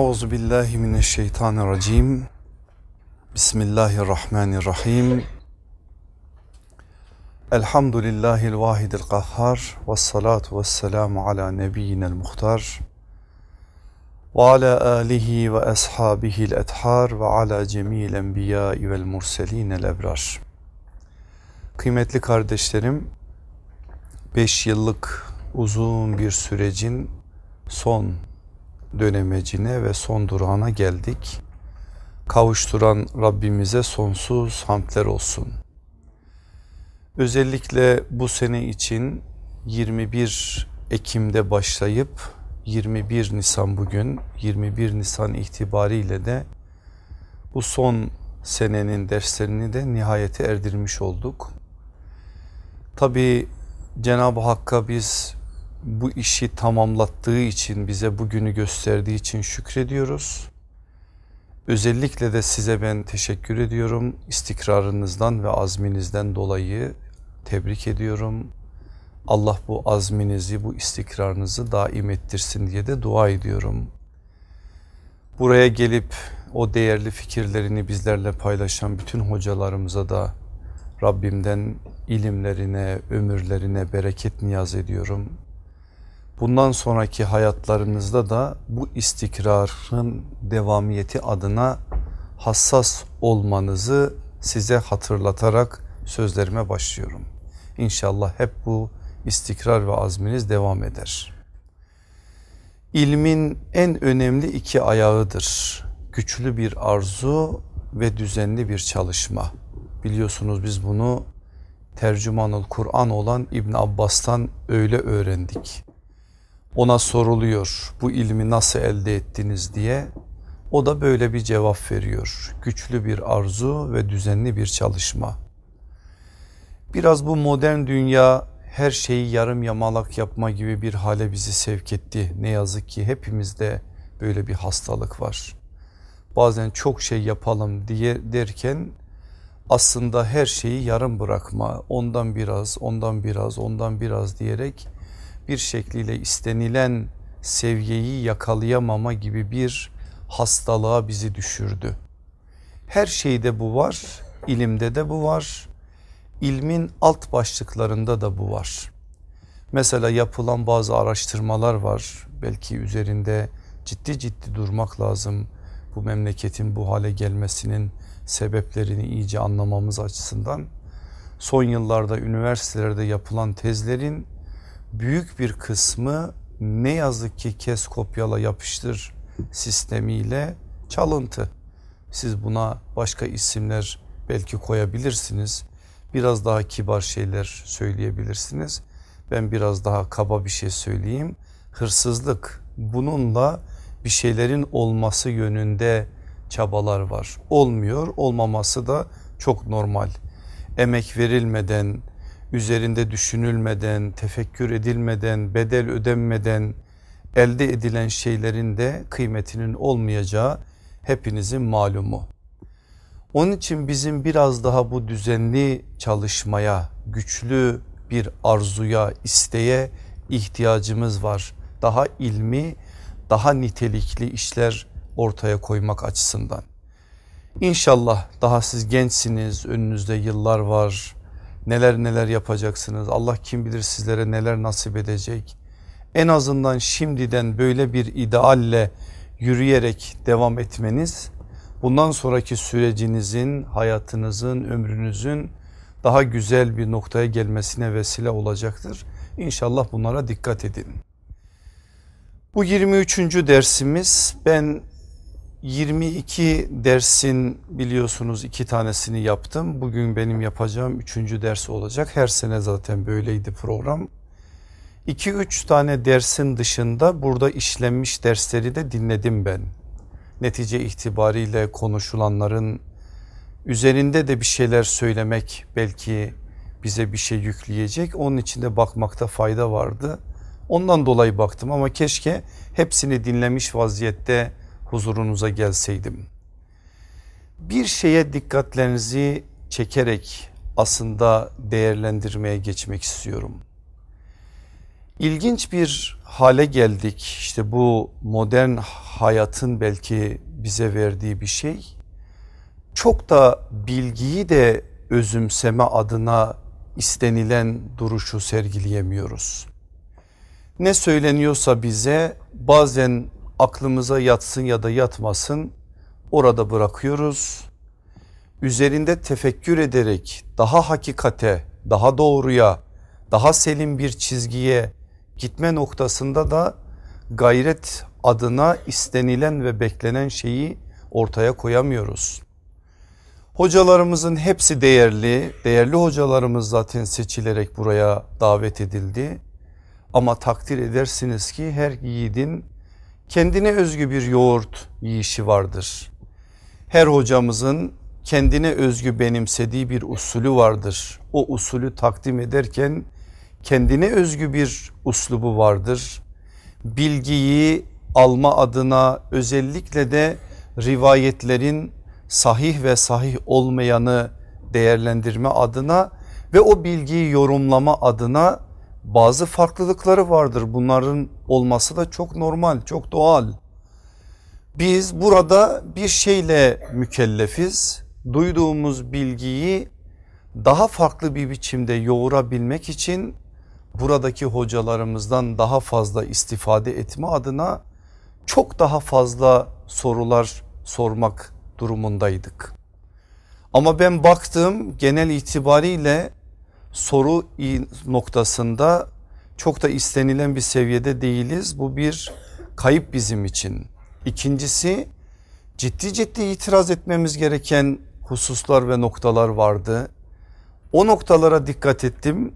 Euzu billahi mineşşeytanirracim. Bismillahirrahmanirrahim. Elhamdülillahil vahidil kahhar ve salatu ve selamu ala nebiyyinel muhtar ve ala alihi ve ashabihil ethar ve ala cemil enbiyai vel murselinel ebrar. Kıymetli kardeşlerim, 5 yıllık uzun bir sürecin son dönemecine ve son durağına geldik. Kavuşturan Rabbimize sonsuz hamdler olsun. Özellikle bu sene için 21 Ekim'de başlayıp 21 Nisan bugün 21 Nisan itibariyle de bu son senenin derslerini de nihayete erdirmiş olduk. Tabi Cenab-ı Hakk'a biz bu işi tamamlattığı için bize bugünü gösterdiği için şükrediyoruz. Özellikle de size ben teşekkür ediyorum. İstikrarınızdan ve azminizden dolayı tebrik ediyorum. Allah bu azminizi, bu istikrarınızı daim ettirsin diye de dua ediyorum. Buraya gelip o değerli fikirlerini bizlerle paylaşan bütün hocalarımıza da Rabbimden ilimlerine, ömürlerine bereket niyaz ediyorum bundan sonraki hayatlarınızda da bu istikrarın devamiyeti adına hassas olmanızı size hatırlatarak sözlerime başlıyorum. İnşallah hep bu istikrar ve azminiz devam eder. İlmin en önemli iki ayağıdır. Güçlü bir arzu ve düzenli bir çalışma. Biliyorsunuz biz bunu tercümanul Kur'an olan İbn Abbas'tan öyle öğrendik ona soruluyor bu ilmi nasıl elde ettiniz diye. O da böyle bir cevap veriyor. Güçlü bir arzu ve düzenli bir çalışma. Biraz bu modern dünya her şeyi yarım yamalak yapma gibi bir hale bizi sevk etti. Ne yazık ki hepimizde böyle bir hastalık var. Bazen çok şey yapalım diye derken aslında her şeyi yarım bırakma, ondan biraz, ondan biraz, ondan biraz diyerek bir şekliyle istenilen seviyeyi yakalayamama gibi bir hastalığa bizi düşürdü. Her şeyde bu var, ilimde de bu var, ilmin alt başlıklarında da bu var. Mesela yapılan bazı araştırmalar var. Belki üzerinde ciddi ciddi durmak lazım. Bu memleketin bu hale gelmesinin sebeplerini iyice anlamamız açısından son yıllarda üniversitelerde yapılan tezlerin büyük bir kısmı ne yazık ki kes kopyala yapıştır sistemiyle çalıntı. Siz buna başka isimler belki koyabilirsiniz. Biraz daha kibar şeyler söyleyebilirsiniz. Ben biraz daha kaba bir şey söyleyeyim. Hırsızlık bununla bir şeylerin olması yönünde çabalar var. Olmuyor olmaması da çok normal. Emek verilmeden üzerinde düşünülmeden, tefekkür edilmeden, bedel ödenmeden elde edilen şeylerin de kıymetinin olmayacağı hepinizin malumu. Onun için bizim biraz daha bu düzenli çalışmaya, güçlü bir arzuya, isteğe ihtiyacımız var. Daha ilmi, daha nitelikli işler ortaya koymak açısından. İnşallah daha siz gençsiniz, önünüzde yıllar var, neler neler yapacaksınız. Allah kim bilir sizlere neler nasip edecek. En azından şimdiden böyle bir idealle yürüyerek devam etmeniz bundan sonraki sürecinizin, hayatınızın, ömrünüzün daha güzel bir noktaya gelmesine vesile olacaktır. İnşallah bunlara dikkat edin. Bu 23. dersimiz ben 22 dersin biliyorsunuz iki tanesini yaptım. Bugün benim yapacağım üçüncü ders olacak. Her sene zaten böyleydi program. 2-3 tane dersin dışında burada işlenmiş dersleri de dinledim ben. Netice itibariyle konuşulanların üzerinde de bir şeyler söylemek belki bize bir şey yükleyecek. Onun içinde bakmakta fayda vardı. Ondan dolayı baktım ama keşke hepsini dinlemiş vaziyette huzurunuza gelseydim. Bir şeye dikkatlerinizi çekerek aslında değerlendirmeye geçmek istiyorum. İlginç bir hale geldik işte bu modern hayatın belki bize verdiği bir şey. Çok da bilgiyi de özümseme adına istenilen duruşu sergileyemiyoruz. Ne söyleniyorsa bize bazen aklımıza yatsın ya da yatmasın orada bırakıyoruz. Üzerinde tefekkür ederek daha hakikate, daha doğruya, daha selim bir çizgiye gitme noktasında da gayret adına istenilen ve beklenen şeyi ortaya koyamıyoruz. Hocalarımızın hepsi değerli, değerli hocalarımız zaten seçilerek buraya davet edildi. Ama takdir edersiniz ki her yiğidin kendine özgü bir yoğurt yiyişi vardır. Her hocamızın kendine özgü benimsediği bir usulü vardır. O usulü takdim ederken kendine özgü bir uslubu vardır. Bilgiyi alma adına özellikle de rivayetlerin sahih ve sahih olmayanı değerlendirme adına ve o bilgiyi yorumlama adına bazı farklılıkları vardır bunların olması da çok normal çok doğal. Biz burada bir şeyle mükellefiz duyduğumuz bilgiyi daha farklı bir biçimde yoğurabilmek için buradaki hocalarımızdan daha fazla istifade etme adına çok daha fazla sorular sormak durumundaydık. Ama ben baktım genel itibariyle soru noktasında çok da istenilen bir seviyede değiliz. Bu bir kayıp bizim için. İkincisi ciddi ciddi itiraz etmemiz gereken hususlar ve noktalar vardı. O noktalara dikkat ettim.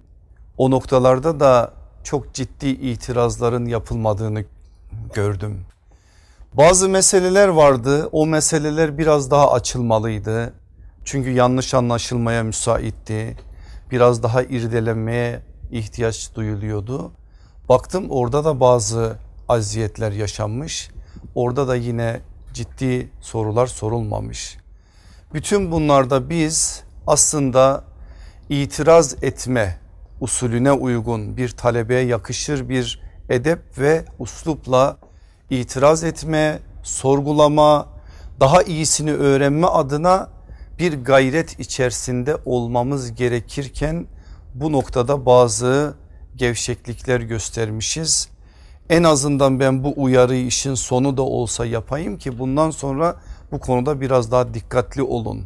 O noktalarda da çok ciddi itirazların yapılmadığını gördüm. Bazı meseleler vardı. O meseleler biraz daha açılmalıydı. Çünkü yanlış anlaşılmaya müsaitti biraz daha irdelenmeye ihtiyaç duyuluyordu. Baktım orada da bazı aziyetler yaşanmış. Orada da yine ciddi sorular sorulmamış. Bütün bunlarda biz aslında itiraz etme usulüne uygun bir talebeye yakışır bir edep ve uslupla itiraz etme, sorgulama, daha iyisini öğrenme adına bir gayret içerisinde olmamız gerekirken bu noktada bazı gevşeklikler göstermişiz. En azından ben bu uyarı işin sonu da olsa yapayım ki bundan sonra bu konuda biraz daha dikkatli olun.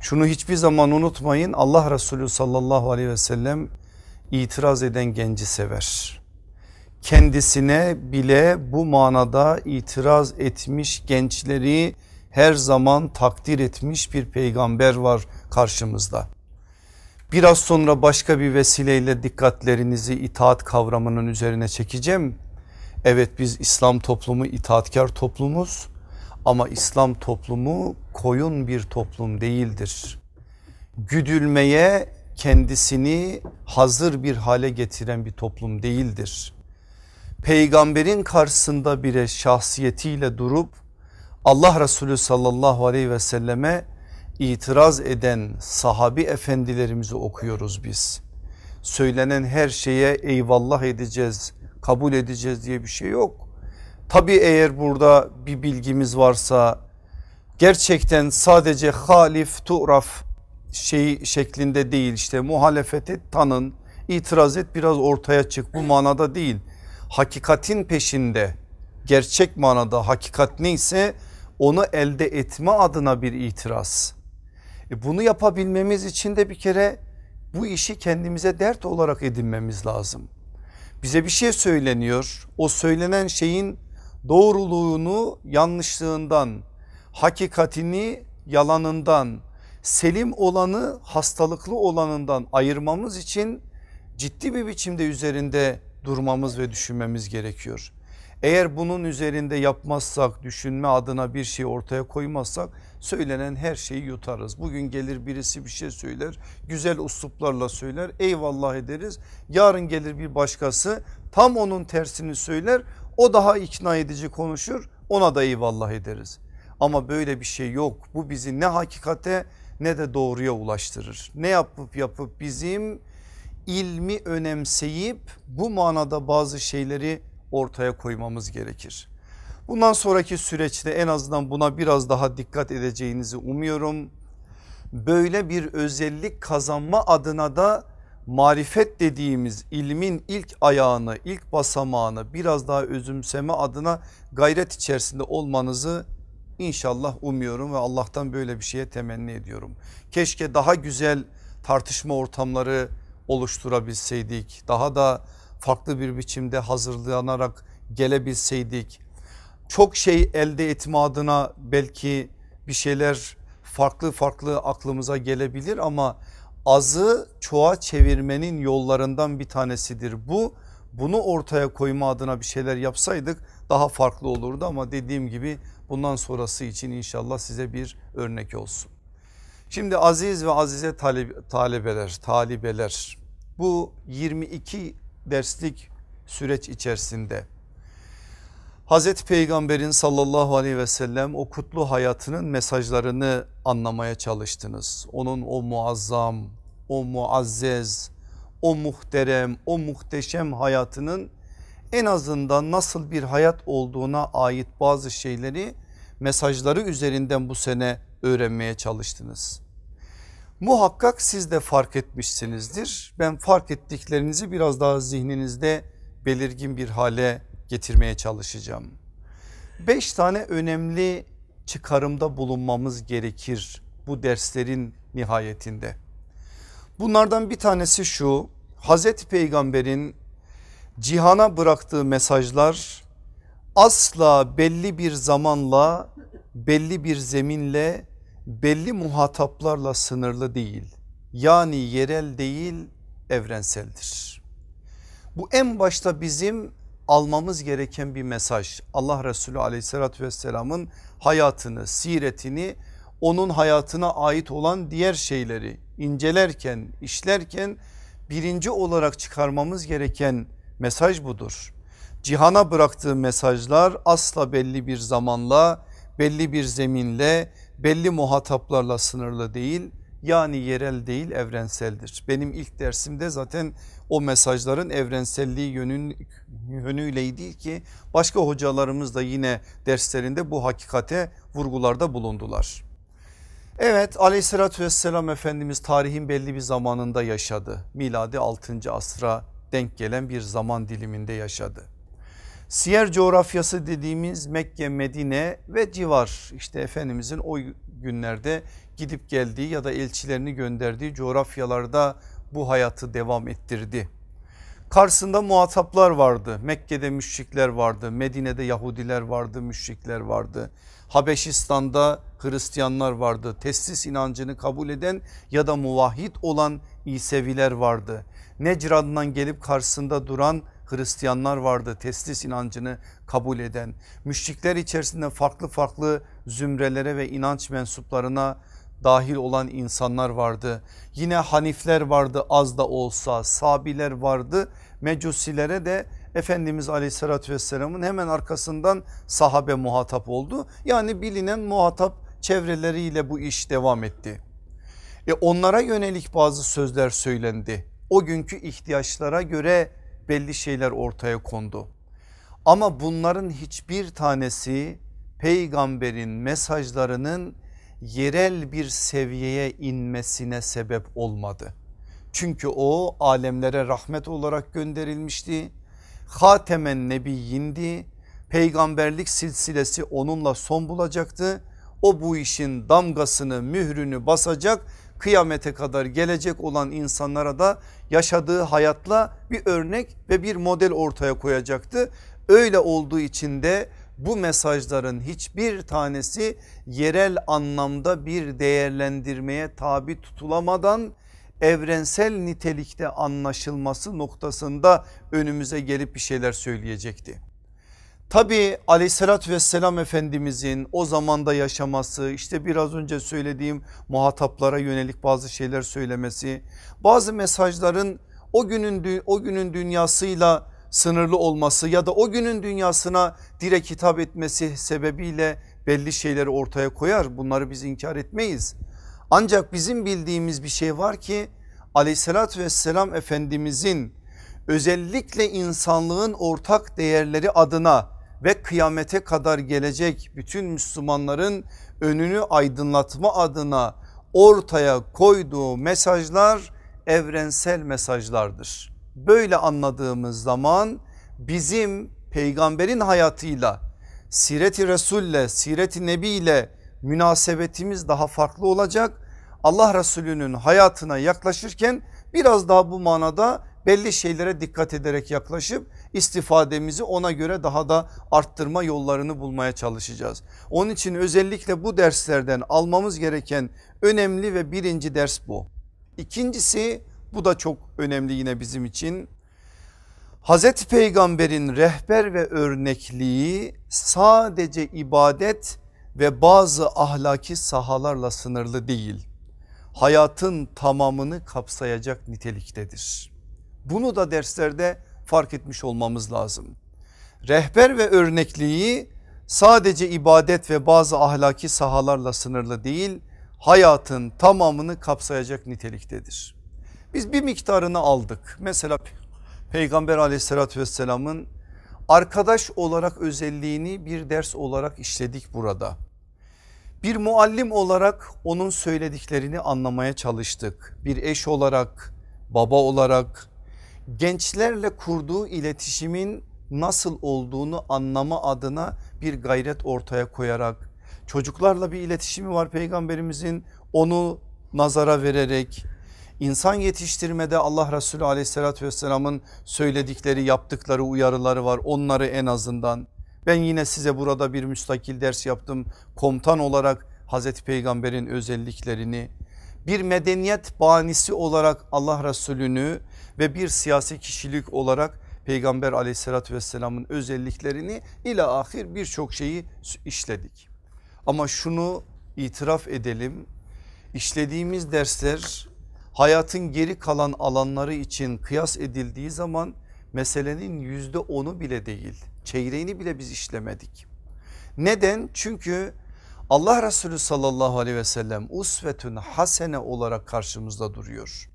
Şunu hiçbir zaman unutmayın Allah Resulü sallallahu aleyhi ve sellem itiraz eden genci sever. Kendisine bile bu manada itiraz etmiş gençleri her zaman takdir etmiş bir peygamber var karşımızda. Biraz sonra başka bir vesileyle dikkatlerinizi itaat kavramının üzerine çekeceğim. Evet biz İslam toplumu itaatkar toplumuz ama İslam toplumu koyun bir toplum değildir. Güdülmeye kendisini hazır bir hale getiren bir toplum değildir. Peygamberin karşısında bir şahsiyetiyle durup Allah Resulü sallallahu aleyhi ve selleme itiraz eden sahabi efendilerimizi okuyoruz biz. Söylenen her şeye eyvallah edeceğiz, kabul edeceğiz diye bir şey yok. Tabi eğer burada bir bilgimiz varsa gerçekten sadece halif tu'raf şey şeklinde değil işte muhalefet et tanın itiraz et biraz ortaya çık bu manada değil hakikatin peşinde gerçek manada hakikat neyse onu elde etme adına bir itiraz. E bunu yapabilmemiz için de bir kere bu işi kendimize dert olarak edinmemiz lazım. Bize bir şey söyleniyor. O söylenen şeyin doğruluğunu yanlışlığından, hakikatini yalanından, selim olanı hastalıklı olanından ayırmamız için ciddi bir biçimde üzerinde durmamız ve düşünmemiz gerekiyor. Eğer bunun üzerinde yapmazsak düşünme adına bir şey ortaya koymazsak söylenen her şeyi yutarız. Bugün gelir birisi bir şey söyler güzel usluplarla söyler eyvallah ederiz. Yarın gelir bir başkası tam onun tersini söyler o daha ikna edici konuşur ona da eyvallah ederiz. Ama böyle bir şey yok bu bizi ne hakikate ne de doğruya ulaştırır. Ne yapıp yapıp bizim ilmi önemseyip bu manada bazı şeyleri ortaya koymamız gerekir. Bundan sonraki süreçte en azından buna biraz daha dikkat edeceğinizi umuyorum. Böyle bir özellik kazanma adına da marifet dediğimiz ilmin ilk ayağını ilk basamağını biraz daha özümseme adına gayret içerisinde olmanızı inşallah umuyorum ve Allah'tan böyle bir şeye temenni ediyorum. Keşke daha güzel tartışma ortamları oluşturabilseydik daha da farklı bir biçimde hazırlanarak gelebilseydik çok şey elde etme adına belki bir şeyler farklı farklı aklımıza gelebilir ama azı çoğa çevirmenin yollarından bir tanesidir bu. Bunu ortaya koyma adına bir şeyler yapsaydık daha farklı olurdu ama dediğim gibi bundan sonrası için inşallah size bir örnek olsun. Şimdi aziz ve azize talib talebeler, talibeler bu 22 derslik süreç içerisinde Hazreti Peygamber'in sallallahu aleyhi ve sellem o kutlu hayatının mesajlarını anlamaya çalıştınız. Onun o muazzam, o muazzez, o muhterem, o muhteşem hayatının en azından nasıl bir hayat olduğuna ait bazı şeyleri mesajları üzerinden bu sene öğrenmeye çalıştınız. Muhakkak siz de fark etmişsinizdir. Ben fark ettiklerinizi biraz daha zihninizde belirgin bir hale getirmeye çalışacağım. Beş tane önemli çıkarımda bulunmamız gerekir bu derslerin nihayetinde. Bunlardan bir tanesi şu Hazreti Peygamber'in cihana bıraktığı mesajlar asla belli bir zamanla belli bir zeminle belli muhataplarla sınırlı değil. Yani yerel değil evrenseldir. Bu en başta bizim almamız gereken bir mesaj. Allah Resulü aleyhissalatü vesselamın hayatını, siretini, onun hayatına ait olan diğer şeyleri incelerken, işlerken birinci olarak çıkarmamız gereken mesaj budur. Cihana bıraktığı mesajlar asla belli bir zamanla, belli bir zeminle, belli muhataplarla sınırlı değil yani yerel değil evrenseldir. Benim ilk dersimde zaten o mesajların evrenselliği yönün, yönüyleydi ki başka hocalarımız da yine derslerinde bu hakikate vurgularda bulundular. Evet aleyhissalatü vesselam Efendimiz tarihin belli bir zamanında yaşadı. Miladi 6. asra denk gelen bir zaman diliminde yaşadı. Siyer coğrafyası dediğimiz Mekke, Medine ve civar işte Efendimizin o günlerde gidip geldiği ya da elçilerini gönderdiği coğrafyalarda bu hayatı devam ettirdi. Karşısında muhataplar vardı. Mekke'de müşrikler vardı. Medine'de Yahudiler vardı, müşrikler vardı. Habeşistan'da Hristiyanlar vardı. Teslis inancını kabul eden ya da muvahhid olan İseviler vardı. Necran'dan gelip karşısında duran Hristiyanlar vardı teslis inancını kabul eden. Müşrikler içerisinde farklı farklı zümrelere ve inanç mensuplarına dahil olan insanlar vardı. Yine Hanifler vardı az da olsa Sabiler vardı Mecusilere de Efendimiz aleyhissalatü vesselamın hemen arkasından sahabe muhatap oldu. Yani bilinen muhatap çevreleriyle bu iş devam etti. E onlara yönelik bazı sözler söylendi. O günkü ihtiyaçlara göre belli şeyler ortaya kondu. Ama bunların hiçbir tanesi peygamberin mesajlarının yerel bir seviyeye inmesine sebep olmadı. Çünkü o alemlere rahmet olarak gönderilmişti. Hatemen Nebiyyindi peygamberlik silsilesi onunla son bulacaktı. O bu işin damgasını mührünü basacak kıyamete kadar gelecek olan insanlara da yaşadığı hayatla bir örnek ve bir model ortaya koyacaktı. Öyle olduğu için de bu mesajların hiçbir tanesi yerel anlamda bir değerlendirmeye tabi tutulamadan evrensel nitelikte anlaşılması noktasında önümüze gelip bir şeyler söyleyecekti. Tabi aleyhissalatü vesselam efendimizin o zamanda yaşaması işte biraz önce söylediğim muhataplara yönelik bazı şeyler söylemesi bazı mesajların o günün o günün dünyasıyla sınırlı olması ya da o günün dünyasına direkt hitap etmesi sebebiyle belli şeyleri ortaya koyar bunları biz inkar etmeyiz. Ancak bizim bildiğimiz bir şey var ki aleyhissalatü vesselam efendimizin özellikle insanlığın ortak değerleri adına ve kıyamete kadar gelecek bütün Müslümanların önünü aydınlatma adına ortaya koyduğu mesajlar evrensel mesajlardır. Böyle anladığımız zaman bizim peygamberin hayatıyla sireti Resul'le sireti Nebi ile münasebetimiz daha farklı olacak. Allah Resulü'nün hayatına yaklaşırken biraz daha bu manada belli şeylere dikkat ederek yaklaşıp istifademizi ona göre daha da arttırma yollarını bulmaya çalışacağız. Onun için özellikle bu derslerden almamız gereken önemli ve birinci ders bu. İkincisi bu da çok önemli yine bizim için. Hazreti Peygamber'in rehber ve örnekliği sadece ibadet ve bazı ahlaki sahalarla sınırlı değil. Hayatın tamamını kapsayacak niteliktedir. Bunu da derslerde fark etmiş olmamız lazım. Rehber ve örnekliği sadece ibadet ve bazı ahlaki sahalarla sınırlı değil hayatın tamamını kapsayacak niteliktedir. Biz bir miktarını aldık. Mesela Peygamber aleyhissalatü vesselamın arkadaş olarak özelliğini bir ders olarak işledik burada. Bir muallim olarak onun söylediklerini anlamaya çalıştık. Bir eş olarak, baba olarak, gençlerle kurduğu iletişimin nasıl olduğunu anlama adına bir gayret ortaya koyarak çocuklarla bir iletişimi var peygamberimizin onu nazara vererek insan yetiştirmede Allah Resulü aleyhissalatü vesselamın söyledikleri yaptıkları uyarıları var onları en azından ben yine size burada bir müstakil ders yaptım komutan olarak Hazreti Peygamber'in özelliklerini bir medeniyet banisi olarak Allah Resulü'nü ve bir siyasi kişilik olarak peygamber aleyhissalatü vesselamın özelliklerini ile ahir birçok şeyi işledik. Ama şunu itiraf edelim işlediğimiz dersler hayatın geri kalan alanları için kıyas edildiği zaman meselenin yüzde onu bile değil çeyreğini bile biz işlemedik. Neden? Çünkü Allah Resulü sallallahu aleyhi ve sellem usvetün hasene olarak karşımızda duruyor.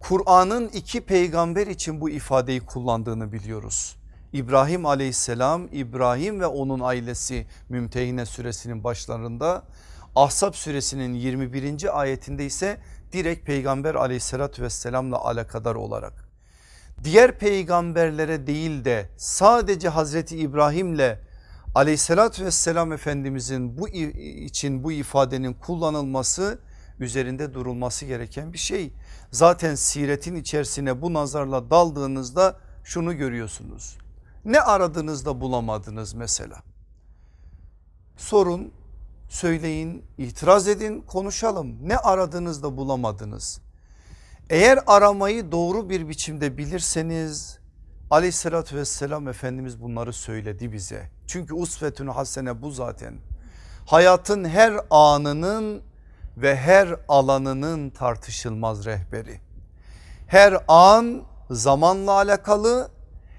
Kur'an'ın iki peygamber için bu ifadeyi kullandığını biliyoruz. İbrahim aleyhisselam, İbrahim ve onun ailesi Mümtehine suresinin başlarında Ahzab suresinin 21. ayetinde ise direkt peygamber aleyhissalatü vesselamla alakadar olarak. Diğer peygamberlere değil de sadece Hazreti İbrahim'le aleyhissalatü vesselam efendimizin bu için bu ifadenin kullanılması üzerinde durulması gereken bir şey. Zaten siretin içerisine bu nazarla daldığınızda şunu görüyorsunuz. Ne aradınız da bulamadınız mesela? Sorun, söyleyin, itiraz edin, konuşalım. Ne aradınız da bulamadınız? Eğer aramayı doğru bir biçimde bilirseniz aleyhissalatü vesselam Efendimiz bunları söyledi bize. Çünkü usvetün hasene bu zaten. Hayatın her anının ve her alanının tartışılmaz rehberi. Her an zamanla alakalı,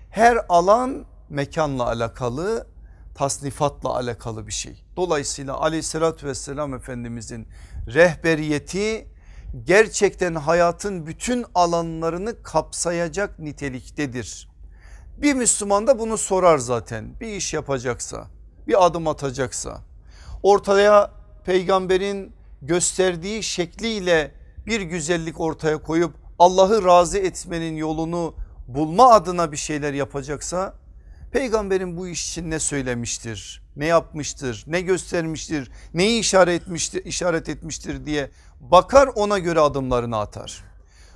her alan mekanla alakalı, tasnifatla alakalı bir şey. Dolayısıyla aleyhissalatü vesselam Efendimizin rehberiyeti gerçekten hayatın bütün alanlarını kapsayacak niteliktedir. Bir Müslüman da bunu sorar zaten bir iş yapacaksa bir adım atacaksa ortaya peygamberin gösterdiği şekliyle bir güzellik ortaya koyup Allah'ı razı etmenin yolunu bulma adına bir şeyler yapacaksa peygamberin bu iş için ne söylemiştir? Ne yapmıştır? Ne göstermiştir? Neyi işaret etmiştir, işaret etmiştir diye bakar ona göre adımlarını atar.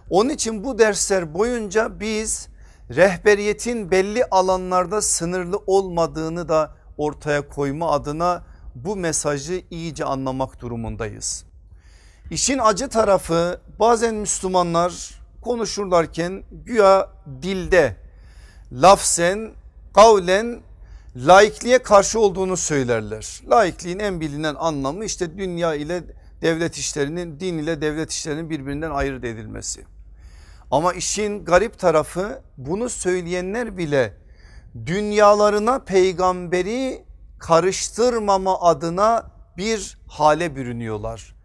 Onun için bu dersler boyunca biz rehberiyetin belli alanlarda sınırlı olmadığını da ortaya koyma adına bu mesajı iyice anlamak durumundayız. İşin acı tarafı bazen Müslümanlar konuşurlarken güya dilde lafzen kavlen laikliğe karşı olduğunu söylerler. Laikliğin en bilinen anlamı işte dünya ile devlet işlerinin din ile devlet işlerinin birbirinden ayırt edilmesi. Ama işin garip tarafı bunu söyleyenler bile dünyalarına peygamberi karıştırmama adına bir hale bürünüyorlar.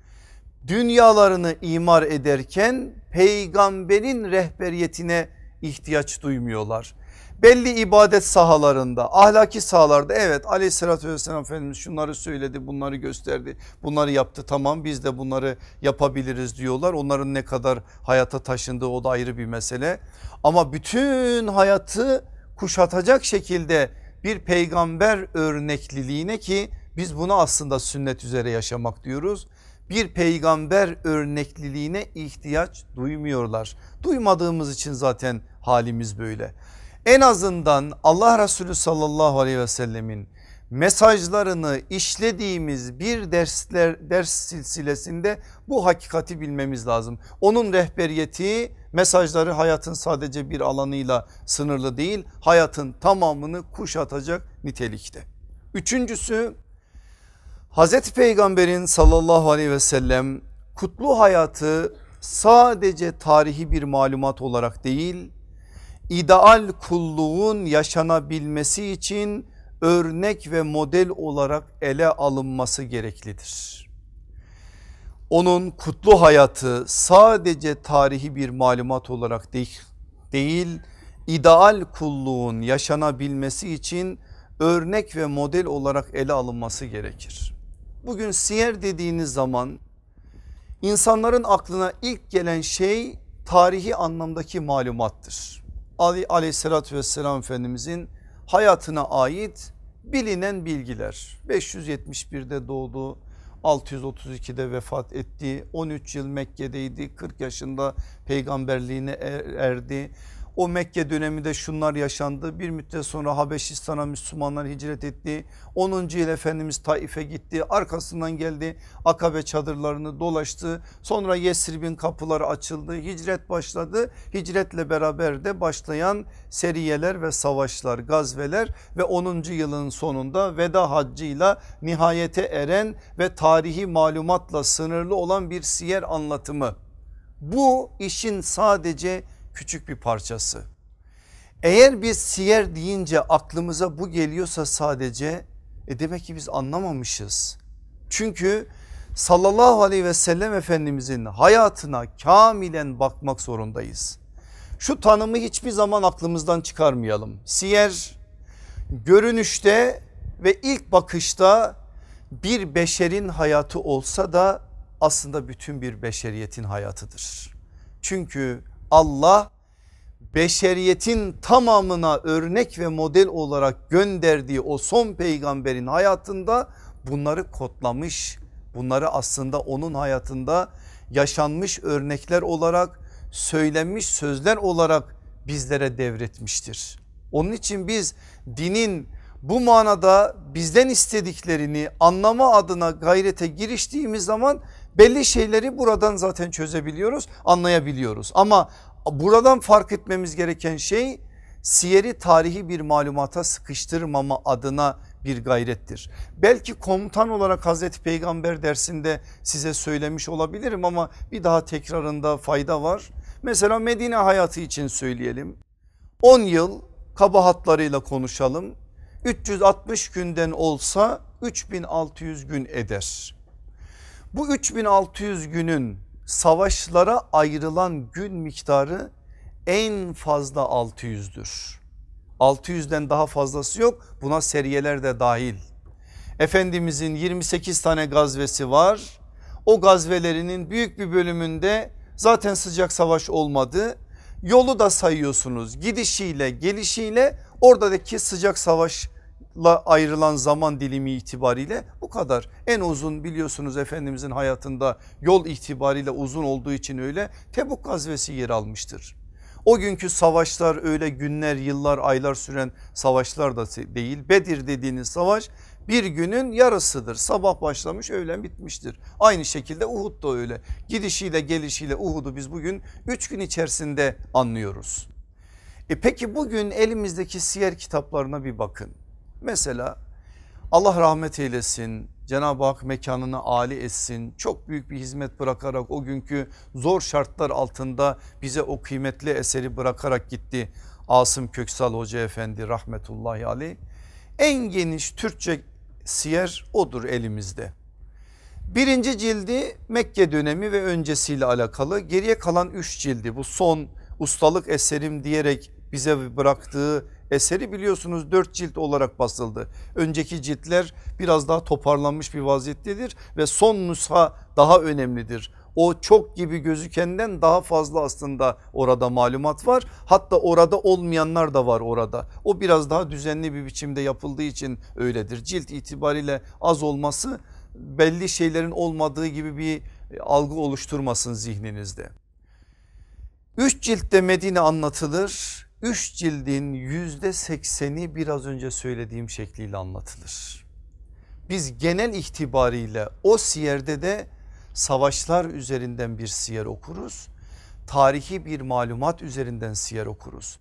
Dünyalarını imar ederken peygamberin rehberiyetine ihtiyaç duymuyorlar. Belli ibadet sahalarında ahlaki sahalarda evet aleyhissalatü vesselam Efendimiz şunları söyledi bunları gösterdi bunları yaptı tamam biz de bunları yapabiliriz diyorlar. Onların ne kadar hayata taşındığı o da ayrı bir mesele ama bütün hayatı kuşatacak şekilde bir peygamber örnekliliğine ki biz buna aslında sünnet üzere yaşamak diyoruz. Bir peygamber örnekliliğine ihtiyaç duymuyorlar. Duymadığımız için zaten halimiz böyle. En azından Allah Resulü sallallahu aleyhi ve sellemin mesajlarını işlediğimiz bir dersler ders silsilesinde bu hakikati bilmemiz lazım. Onun rehberiyeti mesajları hayatın sadece bir alanıyla sınırlı değil hayatın tamamını kuşatacak nitelikte. Üçüncüsü Hazreti Peygamber'in sallallahu aleyhi ve sellem kutlu hayatı sadece tarihi bir malumat olarak değil ideal kulluğun yaşanabilmesi için örnek ve model olarak ele alınması gereklidir. Onun kutlu hayatı sadece tarihi bir malumat olarak değil, değil ideal kulluğun yaşanabilmesi için örnek ve model olarak ele alınması gerekir. Bugün siyer dediğiniz zaman insanların aklına ilk gelen şey tarihi anlamdaki malumattır. Ali aleyhissalatü vesselam Efendimizin hayatına ait bilinen bilgiler 571'de doğdu 632'de vefat etti 13 yıl Mekke'deydi 40 yaşında peygamberliğine er-, erdi o Mekke döneminde şunlar yaşandı. Bir müddet sonra Habeşistan'a Müslümanlar hicret etti. 10. yıl Efendimiz Taif'e gitti. Arkasından geldi Akabe çadırlarını dolaştı. Sonra Yesrib'in kapıları açıldı. Hicret başladı. Hicretle beraber de başlayan seriyeler ve savaşlar, gazveler ve 10. yılın sonunda veda haccıyla nihayete eren ve tarihi malumatla sınırlı olan bir siyer anlatımı. Bu işin sadece küçük bir parçası. Eğer biz siyer deyince aklımıza bu geliyorsa sadece e demek ki biz anlamamışız. Çünkü sallallahu aleyhi ve sellem efendimizin hayatına kamilen bakmak zorundayız. Şu tanımı hiçbir zaman aklımızdan çıkarmayalım. Siyer görünüşte ve ilk bakışta bir beşerin hayatı olsa da aslında bütün bir beşeriyetin hayatıdır. Çünkü Allah beşeriyetin tamamına örnek ve model olarak gönderdiği o son peygamberin hayatında bunları kodlamış. Bunları aslında onun hayatında yaşanmış örnekler olarak söylenmiş sözler olarak bizlere devretmiştir. Onun için biz dinin bu manada bizden istediklerini anlama adına gayrete giriştiğimiz zaman belli şeyleri buradan zaten çözebiliyoruz anlayabiliyoruz. Ama buradan fark etmemiz gereken şey siyeri tarihi bir malumata sıkıştırmama adına bir gayrettir. Belki komutan olarak Hazreti Peygamber dersinde size söylemiş olabilirim ama bir daha tekrarında fayda var. Mesela Medine hayatı için söyleyelim. 10 yıl kabahatlarıyla konuşalım. 360 günden olsa 3600 gün eder. Bu 3600 günün savaşlara ayrılan gün miktarı en fazla 600'dür. 600'den daha fazlası yok buna seriyeler de dahil. Efendimizin 28 tane gazvesi var. O gazvelerinin büyük bir bölümünde zaten sıcak savaş olmadı. Yolu da sayıyorsunuz gidişiyle gelişiyle oradaki sıcak savaş la ayrılan zaman dilimi itibariyle bu kadar. En uzun biliyorsunuz Efendimizin hayatında yol itibariyle uzun olduğu için öyle Tebuk gazvesi yer almıştır. O günkü savaşlar öyle günler yıllar aylar süren savaşlar da değil. Bedir dediğiniz savaş bir günün yarısıdır. Sabah başlamış öğlen bitmiştir. Aynı şekilde Uhud da öyle. Gidişiyle gelişiyle Uhud'u biz bugün 3 gün içerisinde anlıyoruz. E peki bugün elimizdeki siyer kitaplarına bir bakın. Mesela Allah rahmet eylesin Cenab-ı Hak mekanını âli etsin çok büyük bir hizmet bırakarak o günkü zor şartlar altında bize o kıymetli eseri bırakarak gitti Asım Köksal Hoca Efendi rahmetullahi aleyh en geniş Türkçe siyer odur elimizde. Birinci cildi Mekke dönemi ve öncesiyle alakalı geriye kalan üç cildi bu son ustalık eserim diyerek bize bıraktığı Eseri biliyorsunuz dört cilt olarak basıldı. Önceki ciltler biraz daha toparlanmış bir vaziyettedir ve son nüsha daha önemlidir. O çok gibi gözükenden daha fazla aslında orada malumat var. Hatta orada olmayanlar da var orada. O biraz daha düzenli bir biçimde yapıldığı için öyledir. Cilt itibariyle az olması belli şeylerin olmadığı gibi bir e, algı oluşturmasın zihninizde. Üç ciltte Medine anlatılır 3 cildin yüzde sekseni biraz önce söylediğim şekliyle anlatılır. Biz genel itibariyle o siyerde de savaşlar üzerinden bir siyer okuruz. Tarihi bir malumat üzerinden siyer okuruz.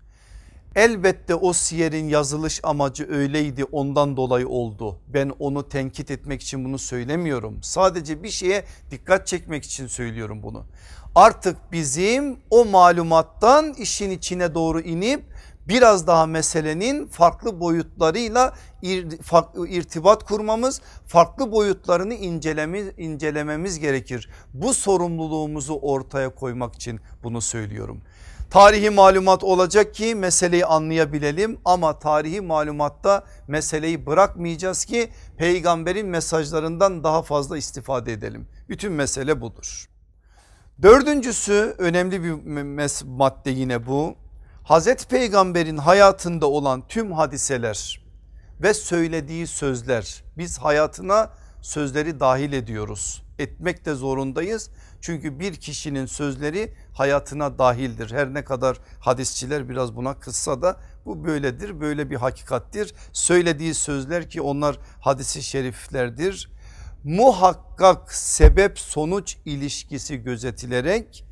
Elbette o siyerin yazılış amacı öyleydi ondan dolayı oldu. Ben onu tenkit etmek için bunu söylemiyorum. Sadece bir şeye dikkat çekmek için söylüyorum bunu artık bizim o malumattan işin içine doğru inip biraz daha meselenin farklı boyutlarıyla irtibat kurmamız, farklı boyutlarını incelememiz, incelememiz gerekir. Bu sorumluluğumuzu ortaya koymak için bunu söylüyorum. Tarihi malumat olacak ki meseleyi anlayabilelim ama tarihi malumatta meseleyi bırakmayacağız ki peygamberin mesajlarından daha fazla istifade edelim. Bütün mesele budur. Dördüncüsü önemli bir madde yine bu. Hazreti Peygamber'in hayatında olan tüm hadiseler ve söylediği sözler biz hayatına sözleri dahil ediyoruz. Etmek de zorundayız. Çünkü bir kişinin sözleri hayatına dahildir. Her ne kadar hadisçiler biraz buna kızsa da bu böyledir. Böyle bir hakikattir. Söylediği sözler ki onlar hadisi şeriflerdir muhakkak sebep sonuç ilişkisi gözetilerek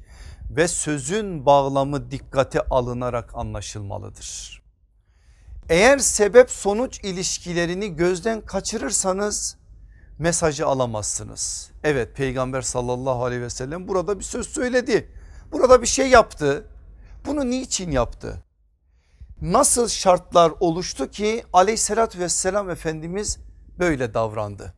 ve sözün bağlamı dikkate alınarak anlaşılmalıdır. Eğer sebep sonuç ilişkilerini gözden kaçırırsanız mesajı alamazsınız. Evet peygamber sallallahu aleyhi ve sellem burada bir söz söyledi. Burada bir şey yaptı. Bunu niçin yaptı? Nasıl şartlar oluştu ki aleyhissalatü vesselam Efendimiz böyle davrandı?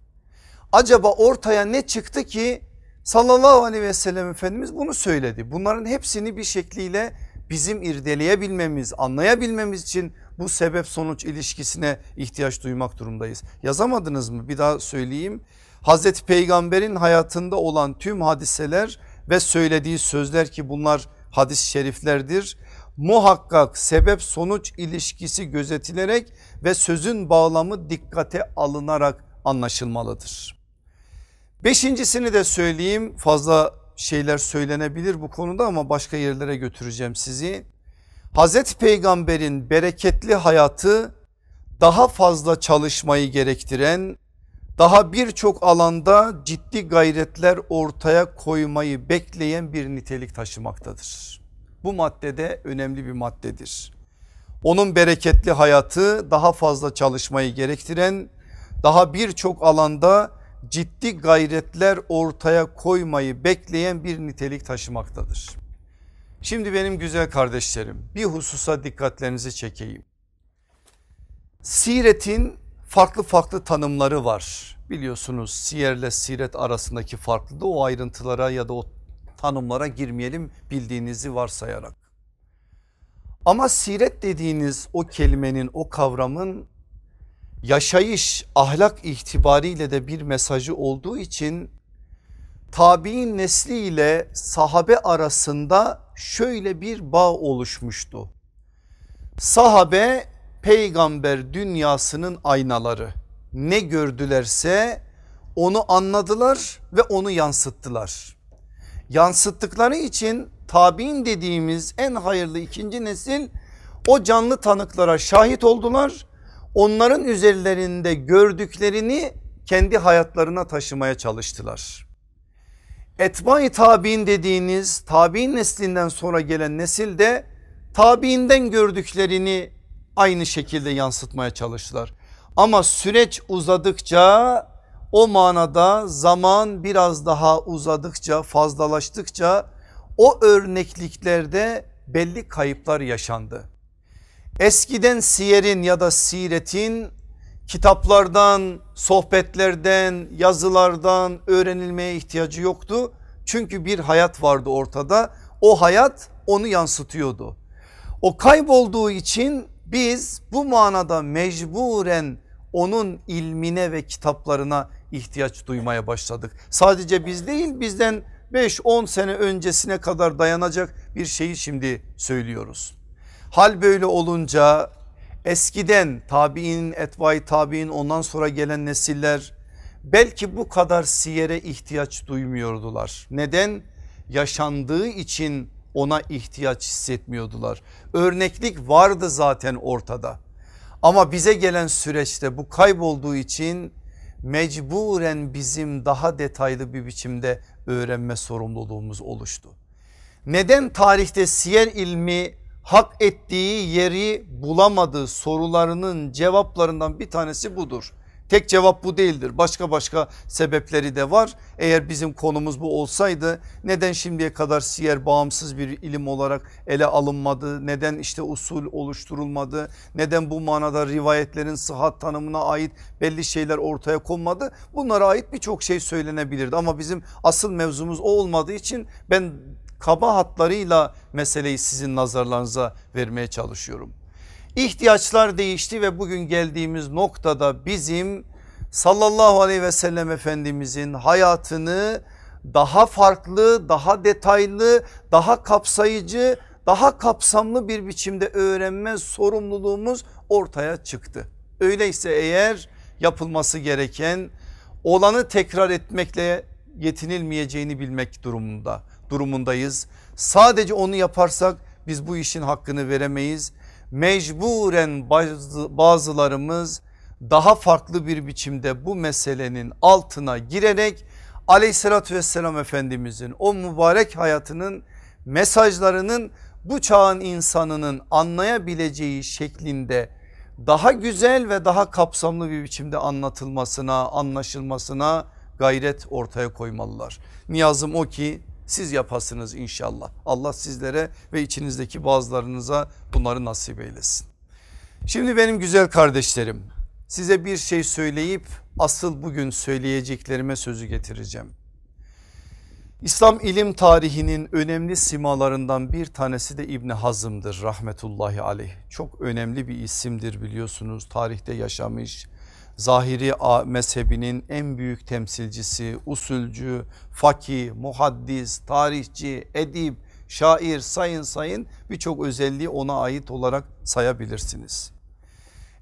acaba ortaya ne çıktı ki sallallahu aleyhi ve sellem Efendimiz bunu söyledi. Bunların hepsini bir şekliyle bizim irdeleyebilmemiz anlayabilmemiz için bu sebep sonuç ilişkisine ihtiyaç duymak durumdayız. Yazamadınız mı bir daha söyleyeyim. Hazreti Peygamber'in hayatında olan tüm hadiseler ve söylediği sözler ki bunlar hadis-i şeriflerdir. Muhakkak sebep sonuç ilişkisi gözetilerek ve sözün bağlamı dikkate alınarak anlaşılmalıdır. Beşincisini de söyleyeyim fazla şeyler söylenebilir bu konuda ama başka yerlere götüreceğim sizi. Hazreti Peygamber'in bereketli hayatı daha fazla çalışmayı gerektiren daha birçok alanda ciddi gayretler ortaya koymayı bekleyen bir nitelik taşımaktadır. Bu maddede önemli bir maddedir. Onun bereketli hayatı daha fazla çalışmayı gerektiren daha birçok alanda ciddi gayretler ortaya koymayı bekleyen bir nitelik taşımaktadır. Şimdi benim güzel kardeşlerim bir hususa dikkatlerinizi çekeyim. Siretin farklı farklı tanımları var. Biliyorsunuz siyerle siret arasındaki farklı da o ayrıntılara ya da o tanımlara girmeyelim bildiğinizi varsayarak. Ama siret dediğiniz o kelimenin o kavramın yaşayış ahlak itibariyle de bir mesajı olduğu için tabi'in nesli ile sahabe arasında şöyle bir bağ oluşmuştu. Sahabe peygamber dünyasının aynaları ne gördülerse onu anladılar ve onu yansıttılar. Yansıttıkları için tabi'in dediğimiz en hayırlı ikinci nesil o canlı tanıklara şahit oldular onların üzerlerinde gördüklerini kendi hayatlarına taşımaya çalıştılar. Etbai tabi'in dediğiniz tabi'in neslinden sonra gelen nesil de tabi'inden gördüklerini aynı şekilde yansıtmaya çalıştılar. Ama süreç uzadıkça o manada zaman biraz daha uzadıkça fazlalaştıkça o örnekliklerde belli kayıplar yaşandı. Eskiden siyerin ya da siretin kitaplardan, sohbetlerden, yazılardan öğrenilmeye ihtiyacı yoktu. Çünkü bir hayat vardı ortada. O hayat onu yansıtıyordu. O kaybolduğu için biz bu manada mecburen onun ilmine ve kitaplarına ihtiyaç duymaya başladık. Sadece biz değil bizden 5-10 sene öncesine kadar dayanacak bir şeyi şimdi söylüyoruz. Hal böyle olunca eskiden tabi'in etvai tabi'in ondan sonra gelen nesiller belki bu kadar siyere ihtiyaç duymuyordular. Neden? Yaşandığı için ona ihtiyaç hissetmiyordular. Örneklik vardı zaten ortada. Ama bize gelen süreçte bu kaybolduğu için mecburen bizim daha detaylı bir biçimde öğrenme sorumluluğumuz oluştu. Neden tarihte siyer ilmi hak ettiği yeri bulamadığı sorularının cevaplarından bir tanesi budur. Tek cevap bu değildir. Başka başka sebepleri de var. Eğer bizim konumuz bu olsaydı neden şimdiye kadar siyer bağımsız bir ilim olarak ele alınmadı? Neden işte usul oluşturulmadı? Neden bu manada rivayetlerin sıhhat tanımına ait belli şeyler ortaya konmadı? Bunlara ait birçok şey söylenebilirdi ama bizim asıl mevzumuz o olmadığı için ben kaba hatlarıyla meseleyi sizin nazarlarınıza vermeye çalışıyorum. İhtiyaçlar değişti ve bugün geldiğimiz noktada bizim sallallahu aleyhi ve sellem efendimizin hayatını daha farklı, daha detaylı, daha kapsayıcı, daha kapsamlı bir biçimde öğrenme sorumluluğumuz ortaya çıktı. Öyleyse eğer yapılması gereken olanı tekrar etmekle yetinilmeyeceğini bilmek durumunda durumundayız. Sadece onu yaparsak biz bu işin hakkını veremeyiz. Mecburen bazı, bazılarımız daha farklı bir biçimde bu meselenin altına girerek aleyhissalatü vesselam efendimizin o mübarek hayatının mesajlarının bu çağın insanının anlayabileceği şeklinde daha güzel ve daha kapsamlı bir biçimde anlatılmasına anlaşılmasına gayret ortaya koymalılar. Niyazım o ki siz yapasınız inşallah. Allah sizlere ve içinizdeki bazılarınıza bunları nasip eylesin. Şimdi benim güzel kardeşlerim size bir şey söyleyip asıl bugün söyleyeceklerime sözü getireceğim. İslam ilim tarihinin önemli simalarından bir tanesi de İbni Hazım'dır rahmetullahi aleyh. Çok önemli bir isimdir biliyorsunuz tarihte yaşamış Zahiri mezhebinin en büyük temsilcisi, usulcü, fakih, muhaddis, tarihçi, edip, şair sayın sayın birçok özelliği ona ait olarak sayabilirsiniz.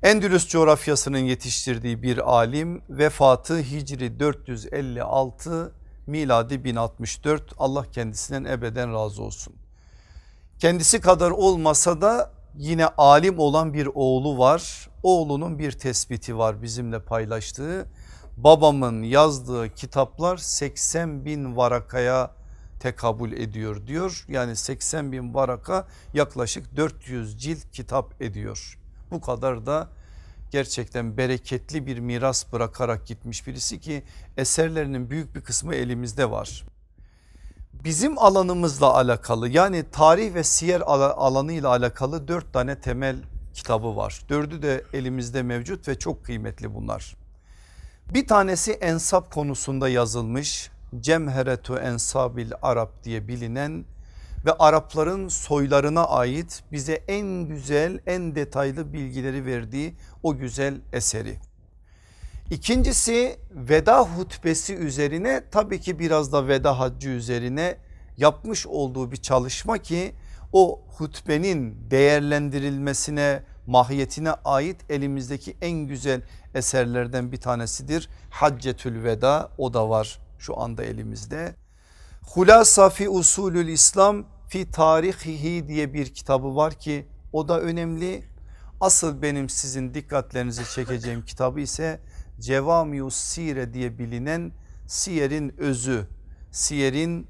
Endülüs coğrafyasının yetiştirdiği bir alim vefatı Hicri 456 miladi 1064 Allah kendisinden ebeden razı olsun. Kendisi kadar olmasa da yine alim olan bir oğlu var oğlunun bir tespiti var bizimle paylaştığı. Babamın yazdığı kitaplar 80 bin varakaya tekabül ediyor diyor. Yani 80 bin varaka yaklaşık 400 cilt kitap ediyor. Bu kadar da gerçekten bereketli bir miras bırakarak gitmiş birisi ki eserlerinin büyük bir kısmı elimizde var. Bizim alanımızla alakalı yani tarih ve siyer alanıyla alakalı dört tane temel kitabı var. Dördü de elimizde mevcut ve çok kıymetli bunlar. Bir tanesi ensap konusunda yazılmış Cemheretu Ensabil Arap diye bilinen ve Arapların soylarına ait bize en güzel en detaylı bilgileri verdiği o güzel eseri. İkincisi veda hutbesi üzerine tabii ki biraz da veda haccı üzerine yapmış olduğu bir çalışma ki o hutbenin değerlendirilmesine mahiyetine ait elimizdeki en güzel eserlerden bir tanesidir. Haccetül Veda o da var şu anda elimizde. Hulasa fi usulül İslam fi tarihihi diye bir kitabı var ki o da önemli. Asıl benim sizin dikkatlerinizi çekeceğim kitabı ise Cevamius Sire diye bilinen siyerin özü, siyerin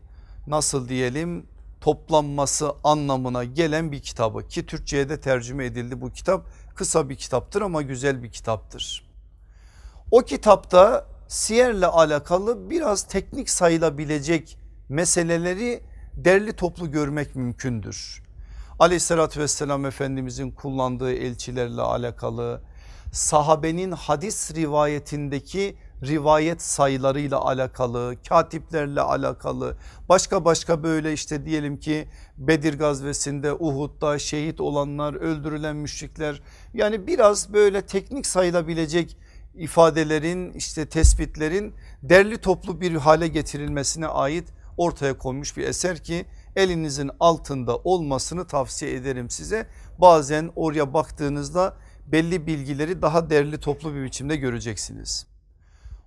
nasıl diyelim toplanması anlamına gelen bir kitabı ki Türkçe'ye de tercüme edildi bu kitap. Kısa bir kitaptır ama güzel bir kitaptır. O kitapta siyerle alakalı biraz teknik sayılabilecek meseleleri derli toplu görmek mümkündür. Aleyhissalatü vesselam Efendimizin kullandığı elçilerle alakalı sahabenin hadis rivayetindeki rivayet sayılarıyla alakalı, katiplerle alakalı, başka başka böyle işte diyelim ki Bedir gazvesinde, Uhud'da şehit olanlar, öldürülen müşrikler yani biraz böyle teknik sayılabilecek ifadelerin işte tespitlerin derli toplu bir hale getirilmesine ait ortaya konmuş bir eser ki elinizin altında olmasını tavsiye ederim size. Bazen oraya baktığınızda belli bilgileri daha derli toplu bir biçimde göreceksiniz.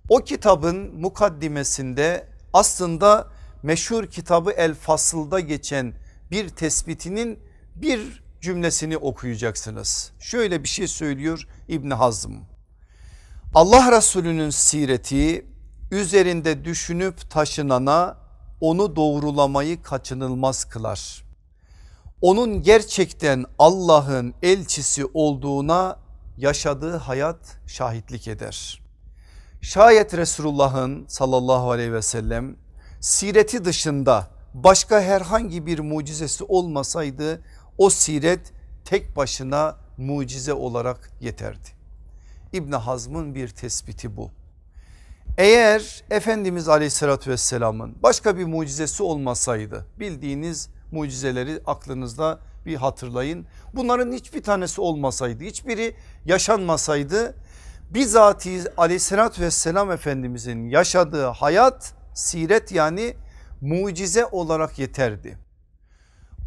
O kitabın mukaddimesinde aslında meşhur kitabı El Fasıl'da geçen bir tespitinin bir cümlesini okuyacaksınız. Şöyle bir şey söylüyor İbni Hazm. Allah Resulü'nün sireti üzerinde düşünüp taşınana onu doğrulamayı kaçınılmaz kılar. Onun gerçekten Allah'ın elçisi olduğuna yaşadığı hayat şahitlik eder. Şayet Resulullah'ın sallallahu aleyhi ve sellem sireti dışında başka herhangi bir mucizesi olmasaydı o siret tek başına mucize olarak yeterdi. İbn Hazm'ın bir tespiti bu. Eğer Efendimiz aleyhissalatü vesselamın başka bir mucizesi olmasaydı bildiğiniz mucizeleri aklınızda bir hatırlayın. Bunların hiçbir tanesi olmasaydı hiçbiri yaşanmasaydı Bizatihi aleyhissalatü vesselam efendimizin yaşadığı hayat siret yani mucize olarak yeterdi.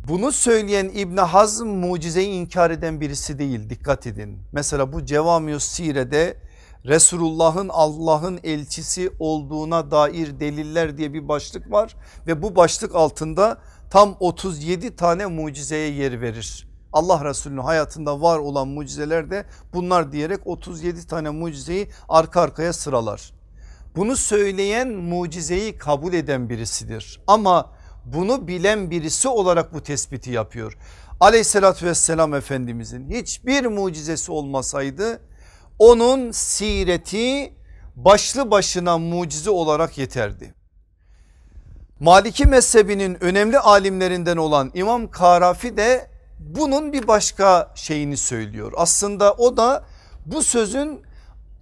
Bunu söyleyen İbn Hazm mucizeyi inkar eden birisi değil dikkat edin. Mesela bu Cevamius Sire'de Resulullah'ın Allah'ın elçisi olduğuna dair deliller diye bir başlık var ve bu başlık altında tam 37 tane mucizeye yer verir. Allah Resulü'nün hayatında var olan mucizeler de bunlar diyerek 37 tane mucizeyi arka arkaya sıralar. Bunu söyleyen mucizeyi kabul eden birisidir ama bunu bilen birisi olarak bu tespiti yapıyor. Aleyhissalatü vesselam Efendimizin hiçbir mucizesi olmasaydı onun sireti başlı başına mucize olarak yeterdi. Maliki mezhebinin önemli alimlerinden olan İmam Karafi de bunun bir başka şeyini söylüyor. Aslında o da bu sözün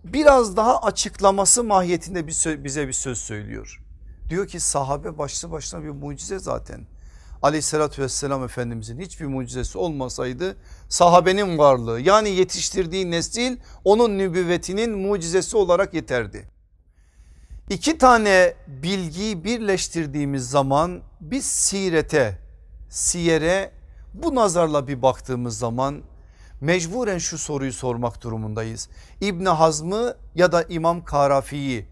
biraz daha açıklaması mahiyetinde bir bize bir söz söylüyor. Diyor ki sahabe başlı başına bir mucize zaten. Aleyhissalatü vesselam Efendimizin hiçbir mucizesi olmasaydı sahabenin varlığı yani yetiştirdiği nesil onun nübüvvetinin mucizesi olarak yeterdi. İki tane bilgiyi birleştirdiğimiz zaman biz sirete, siyere bu nazarla bir baktığımız zaman mecburen şu soruyu sormak durumundayız. İbn Hazm'ı ya da İmam Karafi'yi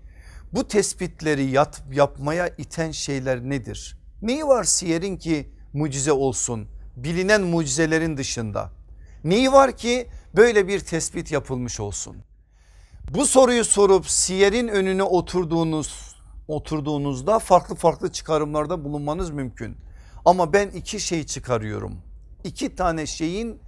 bu tespitleri yat, yapmaya iten şeyler nedir? Neyi var siyerin ki mucize olsun bilinen mucizelerin dışında? Neyi var ki böyle bir tespit yapılmış olsun? Bu soruyu sorup siyerin önüne oturduğunuz oturduğunuzda farklı farklı çıkarımlarda bulunmanız mümkün. Ama ben iki şey çıkarıyorum iki tane şeyin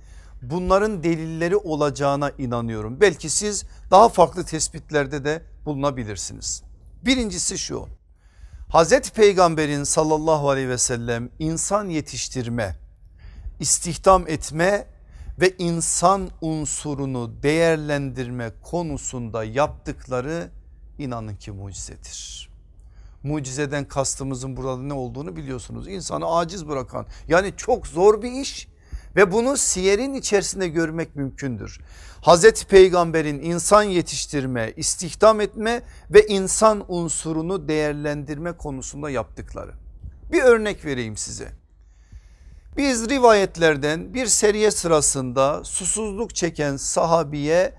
bunların delilleri olacağına inanıyorum. Belki siz daha farklı tespitlerde de bulunabilirsiniz. Birincisi şu Hazreti Peygamber'in sallallahu aleyhi ve sellem insan yetiştirme, istihdam etme ve insan unsurunu değerlendirme konusunda yaptıkları inanın ki mucizedir. Mucizeden kastımızın burada ne olduğunu biliyorsunuz. İnsanı aciz bırakan yani çok zor bir iş ve bunu siyerin içerisinde görmek mümkündür. Hazreti Peygamber'in insan yetiştirme, istihdam etme ve insan unsurunu değerlendirme konusunda yaptıkları. Bir örnek vereyim size. Biz rivayetlerden bir seriye sırasında susuzluk çeken sahabiye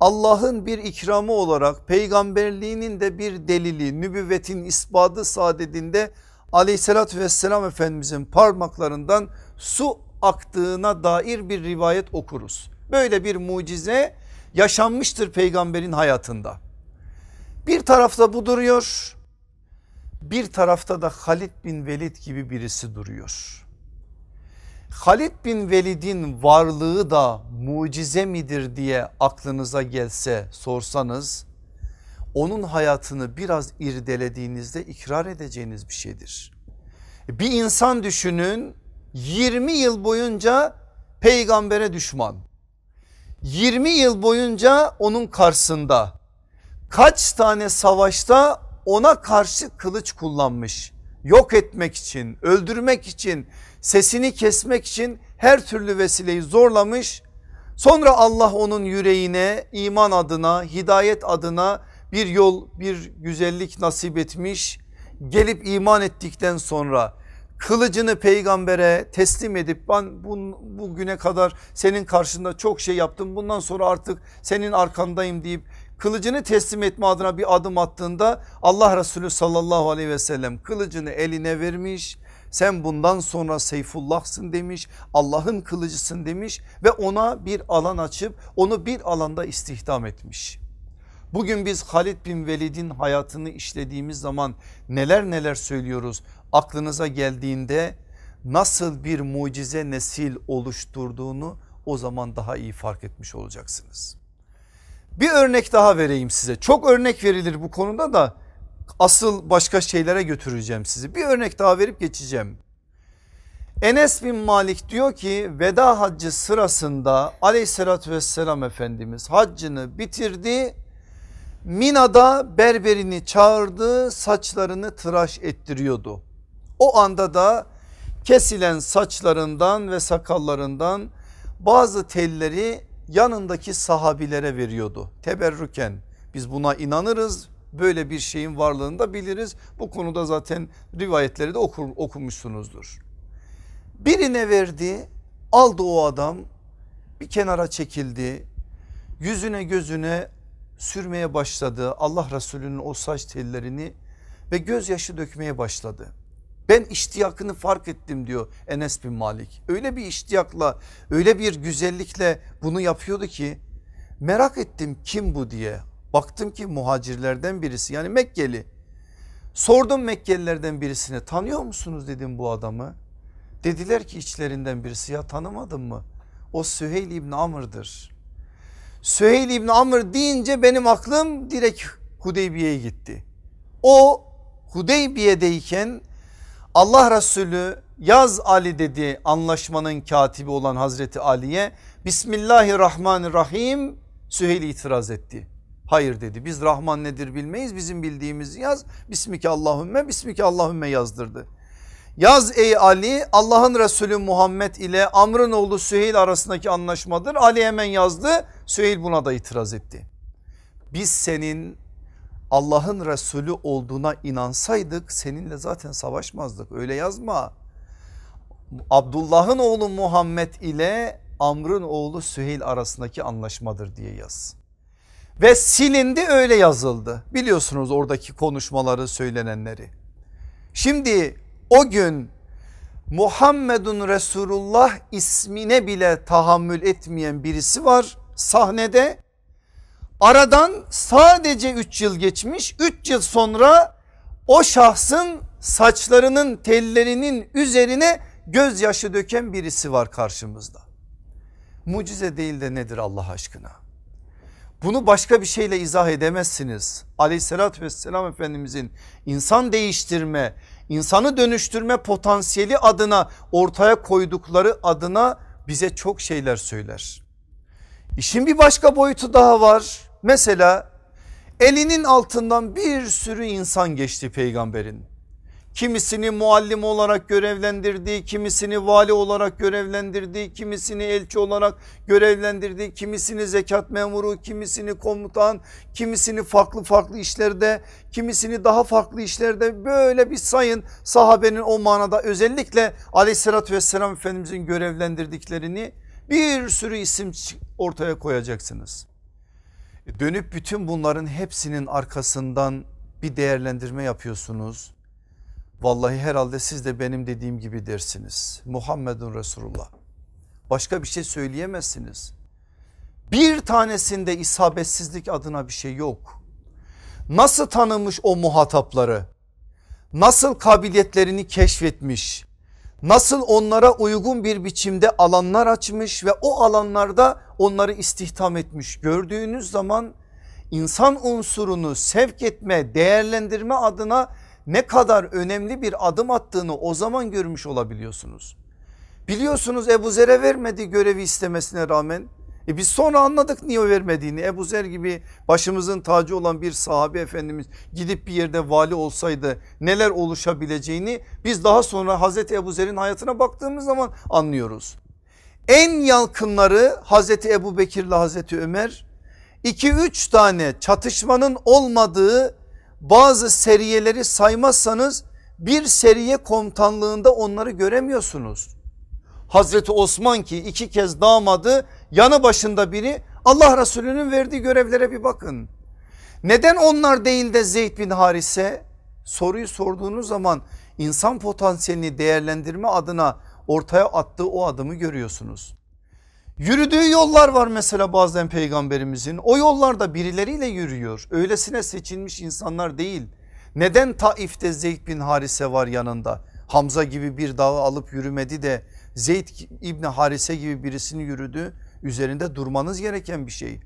Allah'ın bir ikramı olarak peygamberliğinin de bir delili nübüvvetin ispadı saadetinde aleyhissalatü vesselam efendimizin parmaklarından su aktığına dair bir rivayet okuruz. Böyle bir mucize yaşanmıştır peygamberin hayatında. Bir tarafta bu duruyor bir tarafta da Halid bin Velid gibi birisi duruyor. Halid bin Velid'in varlığı da mucize midir diye aklınıza gelse sorsanız onun hayatını biraz irdelediğinizde ikrar edeceğiniz bir şeydir. Bir insan düşünün 20 yıl boyunca peygambere düşman. 20 yıl boyunca onun karşısında kaç tane savaşta ona karşı kılıç kullanmış. Yok etmek için, öldürmek için, sesini kesmek için her türlü vesileyi zorlamış. Sonra Allah onun yüreğine iman adına hidayet adına bir yol bir güzellik nasip etmiş. Gelip iman ettikten sonra kılıcını peygambere teslim edip ben bun, bugüne kadar senin karşında çok şey yaptım bundan sonra artık senin arkandayım deyip kılıcını teslim etme adına bir adım attığında Allah Resulü sallallahu aleyhi ve sellem kılıcını eline vermiş sen bundan sonra Seyfullah'sın demiş Allah'ın kılıcısın demiş ve ona bir alan açıp onu bir alanda istihdam etmiş. Bugün biz Halid bin Velid'in hayatını işlediğimiz zaman neler neler söylüyoruz aklınıza geldiğinde nasıl bir mucize nesil oluşturduğunu o zaman daha iyi fark etmiş olacaksınız. Bir örnek daha vereyim size çok örnek verilir bu konuda da asıl başka şeylere götüreceğim sizi. Bir örnek daha verip geçeceğim. Enes bin Malik diyor ki veda haccı sırasında aleyhissalatü vesselam Efendimiz haccını bitirdi. Mina'da berberini çağırdı saçlarını tıraş ettiriyordu. O anda da kesilen saçlarından ve sakallarından bazı telleri yanındaki sahabilere veriyordu. Teberrüken biz buna inanırız böyle bir şeyin varlığını da biliriz. Bu konuda zaten rivayetleri de okur, okumuşsunuzdur. Birine verdi aldı o adam bir kenara çekildi yüzüne gözüne sürmeye başladı Allah Resulü'nün o saç tellerini ve gözyaşı dökmeye başladı. Ben iştiyakını fark ettim diyor Enes bin Malik. Öyle bir iştiyakla öyle bir güzellikle bunu yapıyordu ki merak ettim kim bu diye. Baktım ki muhacirlerden birisi yani Mekkeli. Sordum Mekkelilerden birisine tanıyor musunuz dedim bu adamı. Dediler ki içlerinden birisi ya tanımadın mı? O Süheyl İbni Amr'dır. Süheyl İbni Amr deyince benim aklım direkt Hudeybiye'ye gitti. O Hudeybiye'deyken Allah Resulü yaz Ali dedi anlaşmanın katibi olan Hazreti Ali'ye Bismillahirrahmanirrahim Süheyl itiraz etti. Hayır dedi biz Rahman nedir bilmeyiz bizim bildiğimiz yaz Bismike Allahümme Bismike Allahümme yazdırdı. Yaz ey Ali Allah'ın Resulü Muhammed ile Amr'ın oğlu Süheyl arasındaki anlaşmadır. Ali hemen yazdı Süheyl buna da itiraz etti. Biz senin Allah'ın Resulü olduğuna inansaydık seninle zaten savaşmazdık öyle yazma. Abdullah'ın oğlu Muhammed ile Amr'ın oğlu Süheyl arasındaki anlaşmadır diye yaz ve silindi öyle yazıldı. Biliyorsunuz oradaki konuşmaları söylenenleri. Şimdi o gün Muhammedun Resulullah ismine bile tahammül etmeyen birisi var sahnede. Aradan sadece 3 yıl geçmiş 3 yıl sonra o şahsın saçlarının tellerinin üzerine gözyaşı döken birisi var karşımızda. Mucize değil de nedir Allah aşkına? Bunu başka bir şeyle izah edemezsiniz. Aleyhissalatü vesselam Efendimizin insan değiştirme, insanı dönüştürme potansiyeli adına ortaya koydukları adına bize çok şeyler söyler. İşin bir başka boyutu daha var. Mesela elinin altından bir sürü insan geçti peygamberin. Kimisini muallim olarak görevlendirdiği, kimisini vali olarak görevlendirdiği, kimisini elçi olarak görevlendirdiği, kimisini zekat memuru, kimisini komutan, kimisini farklı farklı işlerde, kimisini daha farklı işlerde böyle bir sayın sahabenin o manada özellikle aleyhissalatü vesselam Efendimizin görevlendirdiklerini bir sürü isim ortaya koyacaksınız. E, dönüp bütün bunların hepsinin arkasından bir değerlendirme yapıyorsunuz Vallahi herhalde siz de benim dediğim gibi dersiniz. Muhammedun Resulullah. Başka bir şey söyleyemezsiniz. Bir tanesinde isabetsizlik adına bir şey yok. Nasıl tanımış o muhatapları? Nasıl kabiliyetlerini keşfetmiş? Nasıl onlara uygun bir biçimde alanlar açmış ve o alanlarda onları istihdam etmiş? Gördüğünüz zaman insan unsurunu sevk etme, değerlendirme adına ne kadar önemli bir adım attığını o zaman görmüş olabiliyorsunuz. Biliyorsunuz Ebu Zer'e vermedi görevi istemesine rağmen. E biz sonra anladık niye vermediğini. Ebu Zer gibi başımızın tacı olan bir sahabe efendimiz gidip bir yerde vali olsaydı neler oluşabileceğini biz daha sonra Hazreti Ebu Zer'in hayatına baktığımız zaman anlıyoruz. En yakınları Hazreti Ebu Bekir ile Hazreti Ömer 2-3 tane çatışmanın olmadığı bazı seriyeleri saymazsanız bir seriye komutanlığında onları göremiyorsunuz. Hazreti Osman ki iki kez damadı yanı başında biri Allah Resulü'nün verdiği görevlere bir bakın. Neden onlar değil de Zeyd bin Harise soruyu sorduğunuz zaman insan potansiyelini değerlendirme adına ortaya attığı o adımı görüyorsunuz. Yürüdüğü yollar var mesela bazen peygamberimizin o yollarda birileriyle yürüyor öylesine seçilmiş insanlar değil. Neden Taif'te Zeyd bin Harise var yanında Hamza gibi bir dağı alıp yürümedi de Zeyd İbni Harise gibi birisini yürüdü üzerinde durmanız gereken bir şey.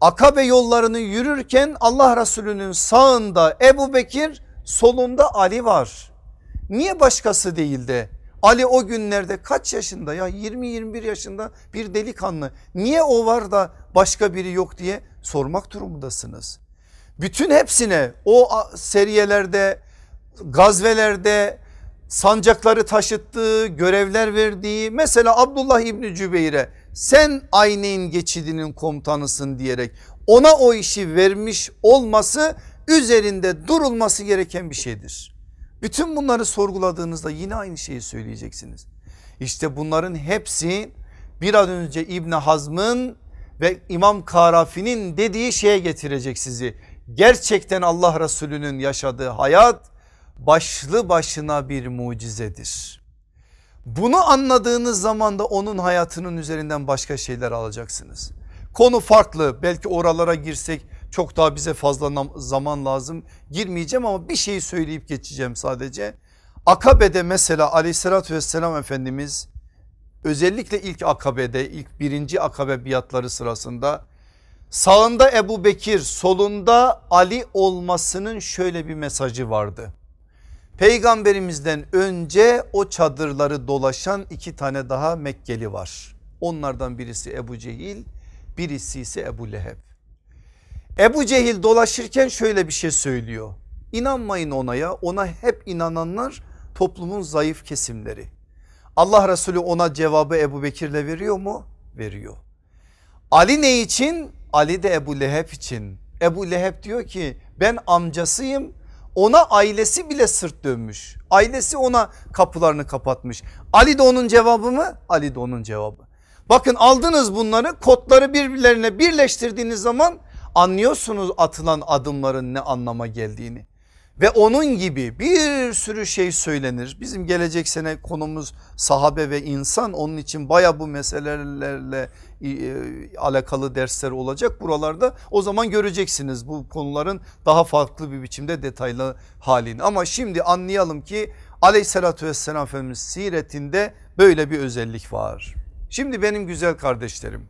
Akabe yollarını yürürken Allah Resulü'nün sağında Ebu Bekir solunda Ali var. Niye başkası değil de Ali o günlerde kaç yaşında ya 20-21 yaşında bir delikanlı niye o var da başka biri yok diye sormak durumundasınız. Bütün hepsine o seriyelerde gazvelerde sancakları taşıttığı görevler verdiği mesela Abdullah İbni Cübeyr'e sen Ayneyn geçidinin komutanısın diyerek ona o işi vermiş olması üzerinde durulması gereken bir şeydir. Bütün bunları sorguladığınızda yine aynı şeyi söyleyeceksiniz. İşte bunların hepsi biraz önce İbn Hazm'ın ve İmam Karafi'nin dediği şeye getirecek sizi. Gerçekten Allah Resulü'nün yaşadığı hayat başlı başına bir mucizedir. Bunu anladığınız zaman da onun hayatının üzerinden başka şeyler alacaksınız. Konu farklı belki oralara girsek çok daha bize fazla zaman lazım girmeyeceğim ama bir şey söyleyip geçeceğim sadece. Akabe'de mesela aleyhissalatü vesselam Efendimiz özellikle ilk akabede ilk birinci akabe biatları sırasında sağında Ebu Bekir solunda Ali olmasının şöyle bir mesajı vardı. Peygamberimizden önce o çadırları dolaşan iki tane daha Mekkeli var. Onlardan birisi Ebu Cehil birisi ise Ebu Leheb. Ebu Cehil dolaşırken şöyle bir şey söylüyor. İnanmayın ona ya ona hep inananlar toplumun zayıf kesimleri. Allah Resulü ona cevabı Ebu Bekir'le veriyor mu? Veriyor. Ali ne için? Ali de Ebu Leheb için. Ebu Leheb diyor ki ben amcasıyım ona ailesi bile sırt dönmüş. Ailesi ona kapılarını kapatmış. Ali de onun cevabı mı? Ali de onun cevabı. Bakın aldınız bunları kodları birbirlerine birleştirdiğiniz zaman anlıyorsunuz atılan adımların ne anlama geldiğini. Ve onun gibi bir sürü şey söylenir. Bizim gelecek sene konumuz sahabe ve insan. Onun için baya bu meselelerle e, alakalı dersler olacak buralarda. O zaman göreceksiniz bu konuların daha farklı bir biçimde detaylı halini. Ama şimdi anlayalım ki aleyhissalatü vesselam Efendimiz siretinde böyle bir özellik var. Şimdi benim güzel kardeşlerim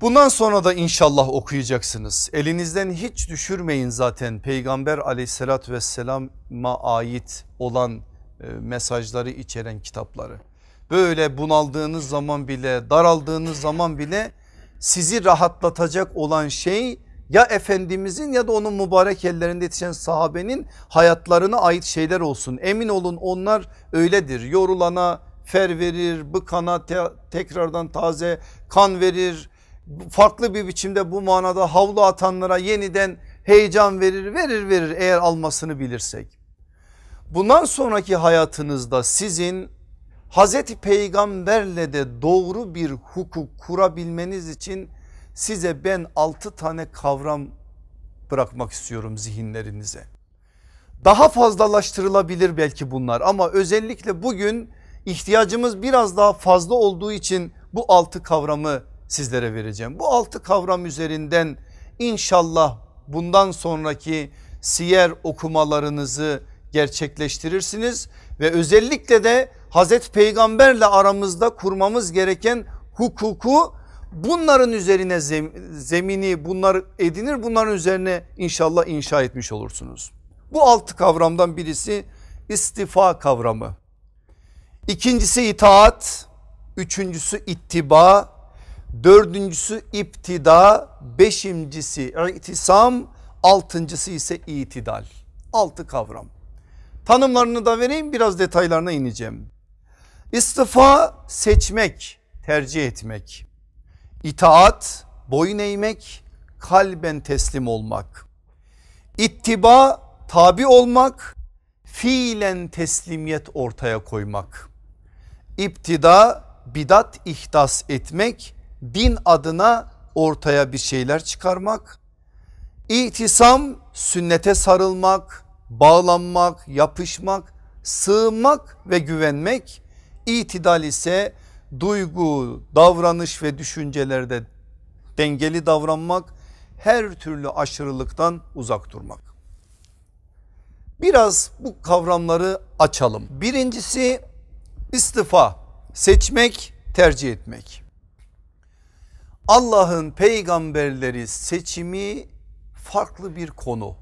Bundan sonra da inşallah okuyacaksınız. Elinizden hiç düşürmeyin zaten peygamber aleyhissalatü vesselama ait olan e, mesajları içeren kitapları. Böyle bunaldığınız zaman bile daraldığınız zaman bile sizi rahatlatacak olan şey ya Efendimizin ya da onun mübarek ellerinde yetişen sahabenin hayatlarına ait şeyler olsun. Emin olun onlar öyledir yorulana fer verir bıkana te tekrardan taze kan verir farklı bir biçimde bu manada havlu atanlara yeniden heyecan verir verir verir eğer almasını bilirsek. Bundan sonraki hayatınızda sizin Hazreti Peygamberle de doğru bir hukuk kurabilmeniz için size ben 6 tane kavram bırakmak istiyorum zihinlerinize. Daha fazlalaştırılabilir belki bunlar ama özellikle bugün ihtiyacımız biraz daha fazla olduğu için bu altı kavramı sizlere vereceğim. Bu altı kavram üzerinden inşallah bundan sonraki siyer okumalarınızı gerçekleştirirsiniz ve özellikle de Hazreti Peygamberle aramızda kurmamız gereken hukuku bunların üzerine zemini bunlar edinir bunların üzerine inşallah inşa etmiş olursunuz. Bu altı kavramdan birisi istifa kavramı. İkincisi itaat, üçüncüsü ittiba, Dördüncüsü iptida, beşincisi itisam, altıncısı ise itidal. Altı kavram. Tanımlarını da vereyim biraz detaylarına ineceğim. İstifa seçmek, tercih etmek. İtaat, boyun eğmek, kalben teslim olmak. İttiba, tabi olmak, fiilen teslimiyet ortaya koymak. İptida, bidat ihdas etmek, din adına ortaya bir şeyler çıkarmak. İtisam sünnete sarılmak, bağlanmak, yapışmak, sığınmak ve güvenmek. İtidal ise duygu, davranış ve düşüncelerde dengeli davranmak, her türlü aşırılıktan uzak durmak. Biraz bu kavramları açalım. Birincisi istifa, seçmek, tercih etmek. Allah'ın peygamberleri seçimi farklı bir konu.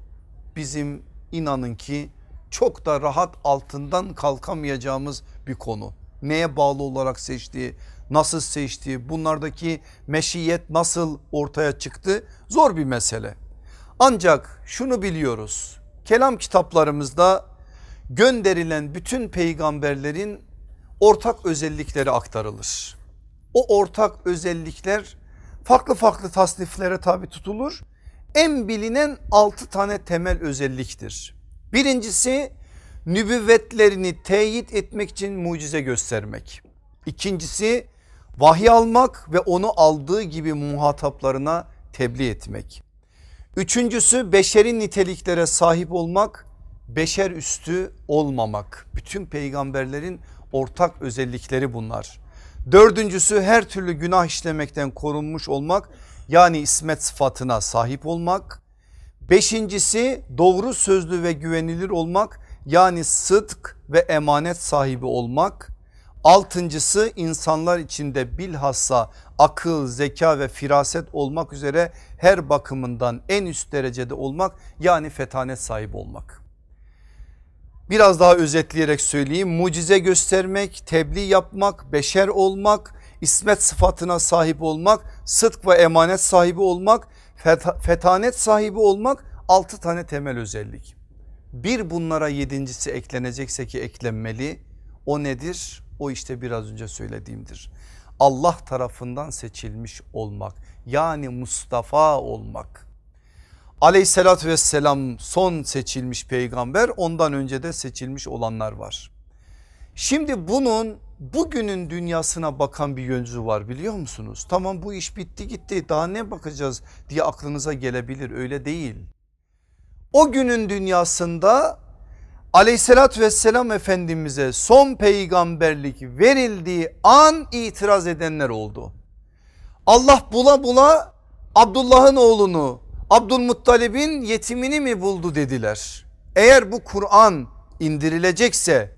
Bizim inanın ki çok da rahat altından kalkamayacağımız bir konu. Neye bağlı olarak seçtiği, nasıl seçtiği, bunlardaki meşiyet nasıl ortaya çıktı zor bir mesele. Ancak şunu biliyoruz. Kelam kitaplarımızda gönderilen bütün peygamberlerin ortak özellikleri aktarılır. O ortak özellikler farklı farklı tasniflere tabi tutulur. En bilinen 6 tane temel özelliktir. Birincisi nübüvvetlerini teyit etmek için mucize göstermek. İkincisi vahiy almak ve onu aldığı gibi muhataplarına tebliğ etmek. Üçüncüsü beşerin niteliklere sahip olmak, beşer üstü olmamak. Bütün peygamberlerin ortak özellikleri bunlar. Dördüncüsü her türlü günah işlemekten korunmuş olmak yani ismet sıfatına sahip olmak. Beşincisi doğru sözlü ve güvenilir olmak yani sıdk ve emanet sahibi olmak. Altıncısı insanlar içinde bilhassa akıl, zeka ve firaset olmak üzere her bakımından en üst derecede olmak yani fetanet sahibi olmak. Biraz daha özetleyerek söyleyeyim mucize göstermek, tebliğ yapmak, beşer olmak, ismet sıfatına sahip olmak, sıdk ve emanet sahibi olmak, fetanet sahibi olmak altı tane temel özellik. Bir bunlara yedincisi eklenecekse ki eklenmeli o nedir? O işte biraz önce söylediğimdir. Allah tarafından seçilmiş olmak yani Mustafa olmak aleyhissalatü vesselam son seçilmiş peygamber ondan önce de seçilmiş olanlar var. Şimdi bunun bugünün dünyasına bakan bir yönü var biliyor musunuz? Tamam bu iş bitti gitti daha ne bakacağız diye aklınıza gelebilir öyle değil. O günün dünyasında aleyhissalatü vesselam efendimize son peygamberlik verildiği an itiraz edenler oldu. Allah bula bula Abdullah'ın oğlunu Abdülmuttalib'in yetimini mi buldu dediler. Eğer bu Kur'an indirilecekse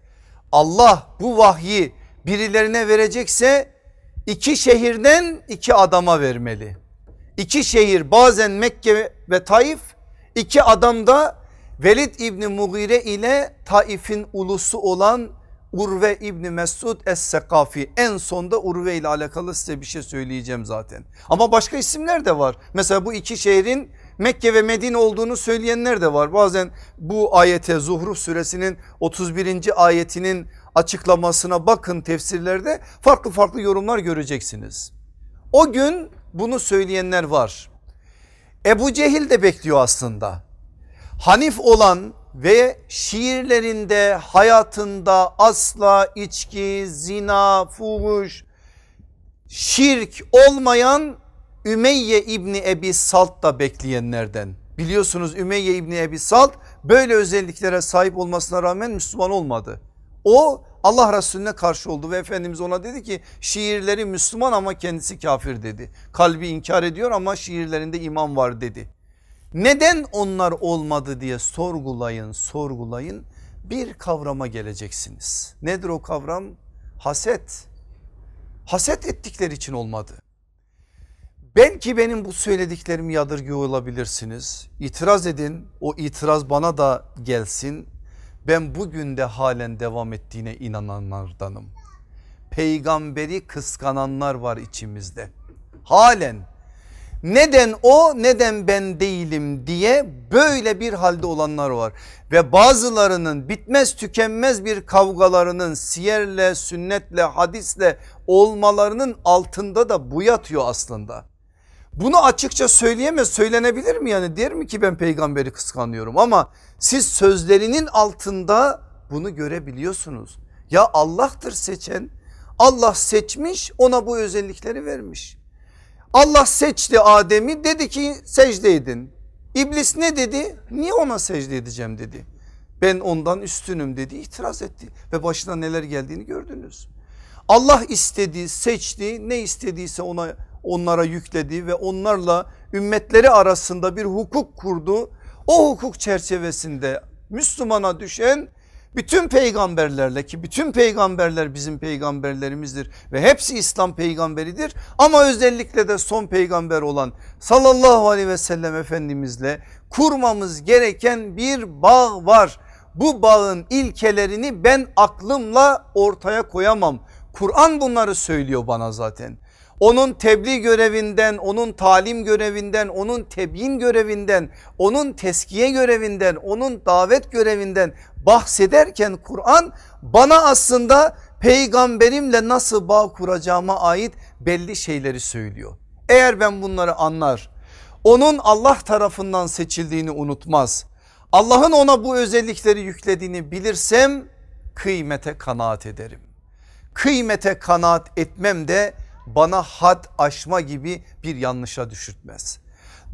Allah bu vahyi birilerine verecekse iki şehirden iki adama vermeli. İki şehir bazen Mekke ve Taif iki adam da Velid İbni Mughire ile Taif'in ulusu olan Urve İbni Mesud Es-Sekafi en sonda Urve ile alakalı size bir şey söyleyeceğim zaten. Ama başka isimler de var. Mesela bu iki şehrin Mekke ve Medine olduğunu söyleyenler de var. Bazen bu ayete Zuhruf suresinin 31. ayetinin açıklamasına bakın tefsirlerde farklı farklı yorumlar göreceksiniz. O gün bunu söyleyenler var. Ebu Cehil de bekliyor aslında. Hanif olan ve şiirlerinde hayatında asla içki, zina, fuhuş, şirk olmayan Ümeyye İbni Ebi Salt da bekleyenlerden. Biliyorsunuz Ümeyye İbni Ebi Salt böyle özelliklere sahip olmasına rağmen Müslüman olmadı. O Allah Resulüne karşı oldu ve Efendimiz ona dedi ki şiirleri Müslüman ama kendisi kafir dedi. Kalbi inkar ediyor ama şiirlerinde iman var dedi. Neden onlar olmadı diye sorgulayın sorgulayın bir kavrama geleceksiniz. Nedir o kavram? Haset. Haset ettikleri için olmadı. Belki benim bu söylediklerimi yadırgıyor olabilirsiniz. İtiraz edin o itiraz bana da gelsin. Ben bugün de halen devam ettiğine inananlardanım. Peygamberi kıskananlar var içimizde. Halen neden o neden ben değilim diye böyle bir halde olanlar var. Ve bazılarının bitmez tükenmez bir kavgalarının siyerle sünnetle hadisle olmalarının altında da bu yatıyor aslında. Bunu açıkça söyleyemez söylenebilir mi yani der mi ki ben peygamberi kıskanıyorum ama siz sözlerinin altında bunu görebiliyorsunuz. Ya Allah'tır seçen Allah seçmiş ona bu özellikleri vermiş. Allah seçti Adem'i dedi ki secde edin. İblis ne dedi? Niye ona secde edeceğim dedi. Ben ondan üstünüm dedi itiraz etti ve başına neler geldiğini gördünüz. Allah istedi seçti ne istediyse ona onlara yükledi ve onlarla ümmetleri arasında bir hukuk kurdu. O hukuk çerçevesinde Müslümana düşen bütün peygamberlerle ki bütün peygamberler bizim peygamberlerimizdir ve hepsi İslam peygamberidir ama özellikle de son peygamber olan sallallahu aleyhi ve sellem efendimizle kurmamız gereken bir bağ var. Bu bağın ilkelerini ben aklımla ortaya koyamam. Kur'an bunları söylüyor bana zaten onun tebliğ görevinden, onun talim görevinden, onun tebyin görevinden, onun teskiye görevinden, onun davet görevinden bahsederken Kur'an bana aslında peygamberimle nasıl bağ kuracağıma ait belli şeyleri söylüyor. Eğer ben bunları anlar, onun Allah tarafından seçildiğini unutmaz. Allah'ın ona bu özellikleri yüklediğini bilirsem kıymete kanaat ederim. Kıymete kanaat etmem de bana had aşma gibi bir yanlışa düşürtmez.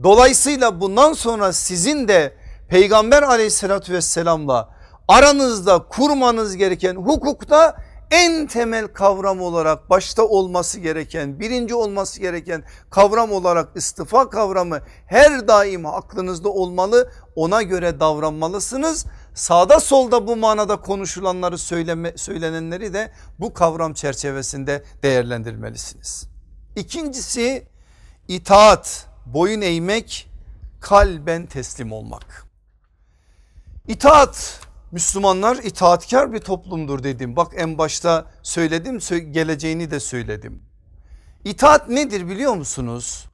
Dolayısıyla bundan sonra sizin de peygamber aleyhissalatü vesselamla aranızda kurmanız gereken hukukta en temel kavram olarak başta olması gereken birinci olması gereken kavram olarak istifa kavramı her daim aklınızda olmalı ona göre davranmalısınız sağda solda bu manada konuşulanları söyleme, söylenenleri de bu kavram çerçevesinde değerlendirmelisiniz. İkincisi itaat, boyun eğmek, kalben teslim olmak. İtaat Müslümanlar itaatkar bir toplumdur dedim. Bak en başta söyledim geleceğini de söyledim. İtaat nedir biliyor musunuz?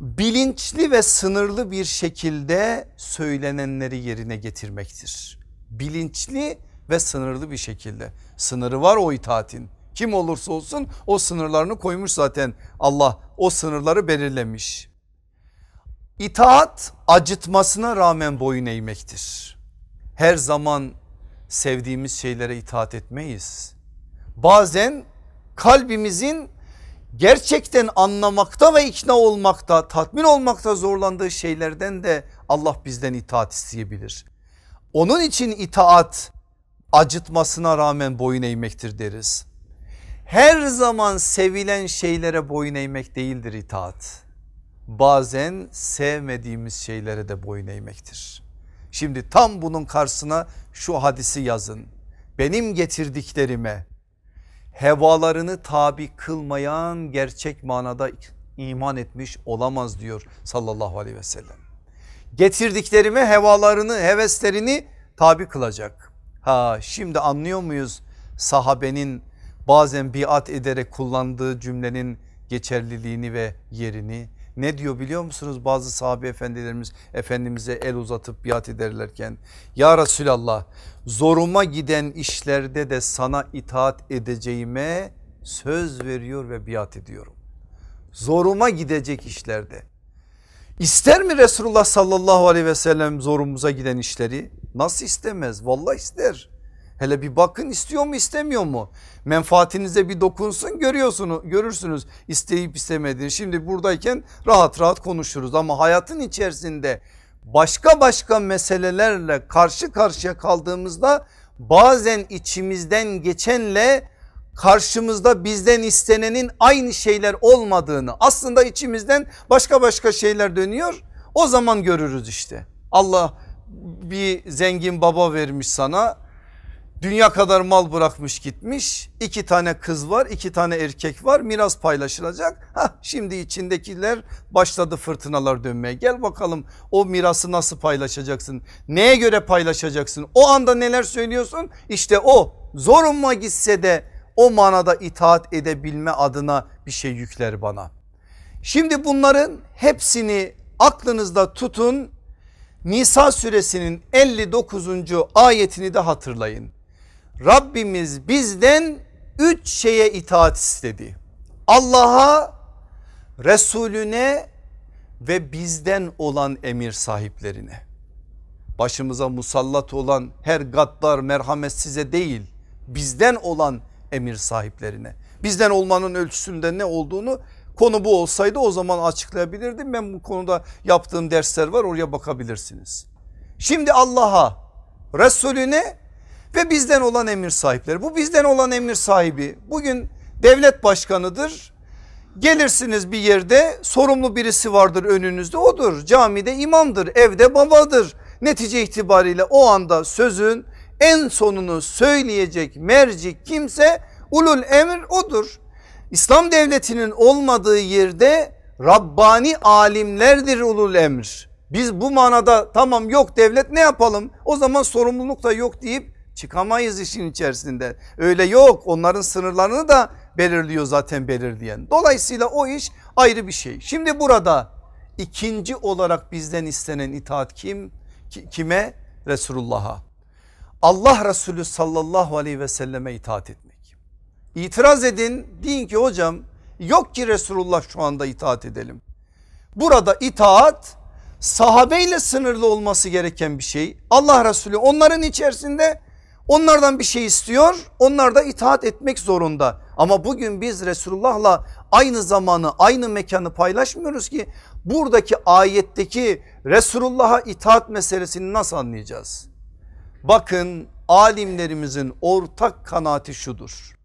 bilinçli ve sınırlı bir şekilde söylenenleri yerine getirmektir. Bilinçli ve sınırlı bir şekilde sınırı var o itaatin kim olursa olsun o sınırlarını koymuş zaten Allah o sınırları belirlemiş. İtaat acıtmasına rağmen boyun eğmektir. Her zaman sevdiğimiz şeylere itaat etmeyiz. Bazen kalbimizin gerçekten anlamakta ve ikna olmakta tatmin olmakta zorlandığı şeylerden de Allah bizden itaat isteyebilir. Onun için itaat acıtmasına rağmen boyun eğmektir deriz. Her zaman sevilen şeylere boyun eğmek değildir itaat. Bazen sevmediğimiz şeylere de boyun eğmektir. Şimdi tam bunun karşısına şu hadisi yazın. Benim getirdiklerime hevalarını tabi kılmayan gerçek manada iman etmiş olamaz diyor sallallahu aleyhi ve sellem. Getirdiklerime hevalarını heveslerini tabi kılacak. Ha şimdi anlıyor muyuz sahabenin bazen biat ederek kullandığı cümlenin geçerliliğini ve yerini? Ne diyor biliyor musunuz bazı sahabe efendilerimiz Efendimiz'e el uzatıp biat ederlerken ya Resulallah zoruma giden işlerde de sana itaat edeceğime söz veriyor ve biat ediyorum. Zoruma gidecek işlerde. İster mi Resulullah sallallahu aleyhi ve sellem zorumuza giden işleri? Nasıl istemez? Valla ister. Hele bir bakın istiyor mu istemiyor mu? Menfaatinize bir dokunsun görüyorsunuz, görürsünüz isteyip istemediğini. Şimdi buradayken rahat rahat konuşuruz ama hayatın içerisinde başka başka meselelerle karşı karşıya kaldığımızda bazen içimizden geçenle karşımızda bizden istenenin aynı şeyler olmadığını aslında içimizden başka başka şeyler dönüyor o zaman görürüz işte. Allah bir zengin baba vermiş sana Dünya kadar mal bırakmış gitmiş. İki tane kız var iki tane erkek var miras paylaşılacak. Hah, şimdi içindekiler başladı fırtınalar dönmeye. Gel bakalım o mirası nasıl paylaşacaksın? Neye göre paylaşacaksın? O anda neler söylüyorsun? İşte o zoruma gitse de o manada itaat edebilme adına bir şey yükler bana. Şimdi bunların hepsini aklınızda tutun. Nisa suresinin 59. ayetini de hatırlayın. Rabbimiz bizden üç şeye itaat istedi. Allah'a, Resulüne ve bizden olan emir sahiplerine. Başımıza musallat olan her gaddar merhametsize değil bizden olan emir sahiplerine. Bizden olmanın ölçüsünde ne olduğunu konu bu olsaydı o zaman açıklayabilirdim. Ben bu konuda yaptığım dersler var oraya bakabilirsiniz. Şimdi Allah'a, Resulüne ve bizden olan emir sahipleri. Bu bizden olan emir sahibi bugün devlet başkanıdır. Gelirsiniz bir yerde sorumlu birisi vardır önünüzde odur. Camide imamdır, evde babadır. Netice itibariyle o anda sözün en sonunu söyleyecek merci kimse ulul emir odur. İslam devletinin olmadığı yerde Rabbani alimlerdir ulul emir. Biz bu manada tamam yok devlet ne yapalım o zaman sorumluluk da yok deyip Çıkamayız işin içerisinde Öyle yok onların sınırlarını da belirliyor zaten belirleyen. Dolayısıyla o iş ayrı bir şey. Şimdi burada ikinci olarak bizden istenen itaat kim? Kime? Resulullah'a. Allah Resulü sallallahu aleyhi ve selleme itaat etmek. İtiraz edin deyin ki hocam yok ki Resulullah şu anda itaat edelim. Burada itaat sahabeyle sınırlı olması gereken bir şey. Allah Resulü onların içerisinde Onlardan bir şey istiyor onlar da itaat etmek zorunda. Ama bugün biz Resulullah'la aynı zamanı aynı mekanı paylaşmıyoruz ki buradaki ayetteki Resulullah'a itaat meselesini nasıl anlayacağız? Bakın alimlerimizin ortak kanaati şudur.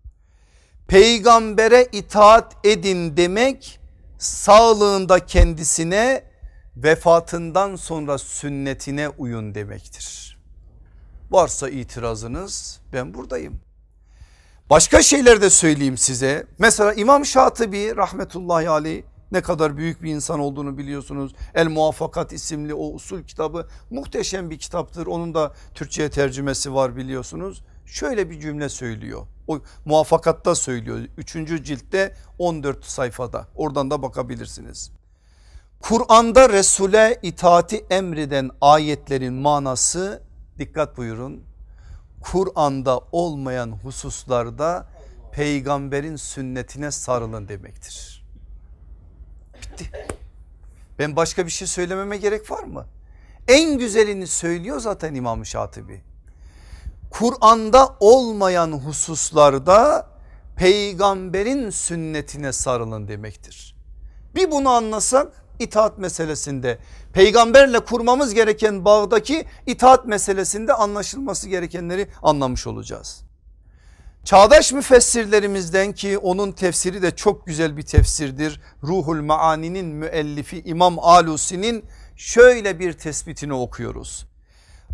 Peygambere itaat edin demek sağlığında kendisine vefatından sonra sünnetine uyun demektir. Varsa itirazınız ben buradayım. Başka şeyler de söyleyeyim size. Mesela İmam Şatibi rahmetullahi aleyh ne kadar büyük bir insan olduğunu biliyorsunuz. El Muvaffakat isimli o usul kitabı muhteşem bir kitaptır. Onun da Türkçe'ye tercümesi var biliyorsunuz. Şöyle bir cümle söylüyor. O muvaffakatta söylüyor. Üçüncü ciltte 14 sayfada oradan da bakabilirsiniz. Kur'an'da Resul'e itaati emreden ayetlerin manası dikkat buyurun Kur'an'da olmayan hususlarda peygamberin sünnetine sarılın demektir. Bitti. Ben başka bir şey söylememe gerek var mı? En güzelini söylüyor zaten İmam Şatibi. Kur'an'da olmayan hususlarda peygamberin sünnetine sarılın demektir. Bir bunu anlasak itaat meselesinde peygamberle kurmamız gereken bağdaki itaat meselesinde anlaşılması gerekenleri anlamış olacağız. Çağdaş müfessirlerimizden ki onun tefsiri de çok güzel bir tefsirdir. Ruhul Maani'nin müellifi İmam Alusi'nin şöyle bir tespitini okuyoruz.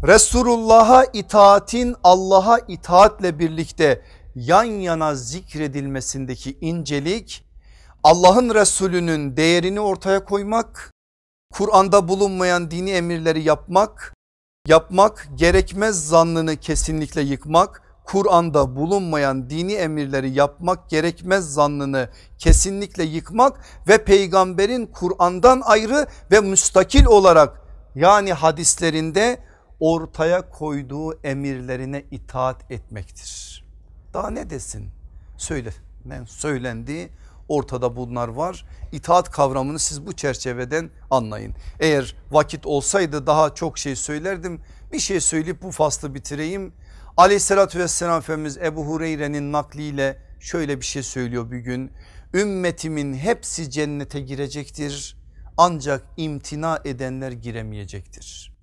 Resulullah'a itaatin Allah'a itaatle birlikte yan yana zikredilmesindeki incelik Allah'ın Resulü'nün değerini ortaya koymak, Kur'an'da bulunmayan dini emirleri yapmak, yapmak gerekmez zannını kesinlikle yıkmak, Kur'an'da bulunmayan dini emirleri yapmak gerekmez zannını kesinlikle yıkmak ve peygamberin Kur'an'dan ayrı ve müstakil olarak yani hadislerinde ortaya koyduğu emirlerine itaat etmektir. Daha ne desin? Söyle, söylendi Ortada bunlar var. İtaat kavramını siz bu çerçeveden anlayın. Eğer vakit olsaydı daha çok şey söylerdim. Bir şey söyleyip bu faslı bitireyim. Aleyhissalatü vesselam Efendimiz Ebu Hureyre'nin nakliyle şöyle bir şey söylüyor bir gün. Ümmetimin hepsi cennete girecektir ancak imtina edenler giremeyecektir.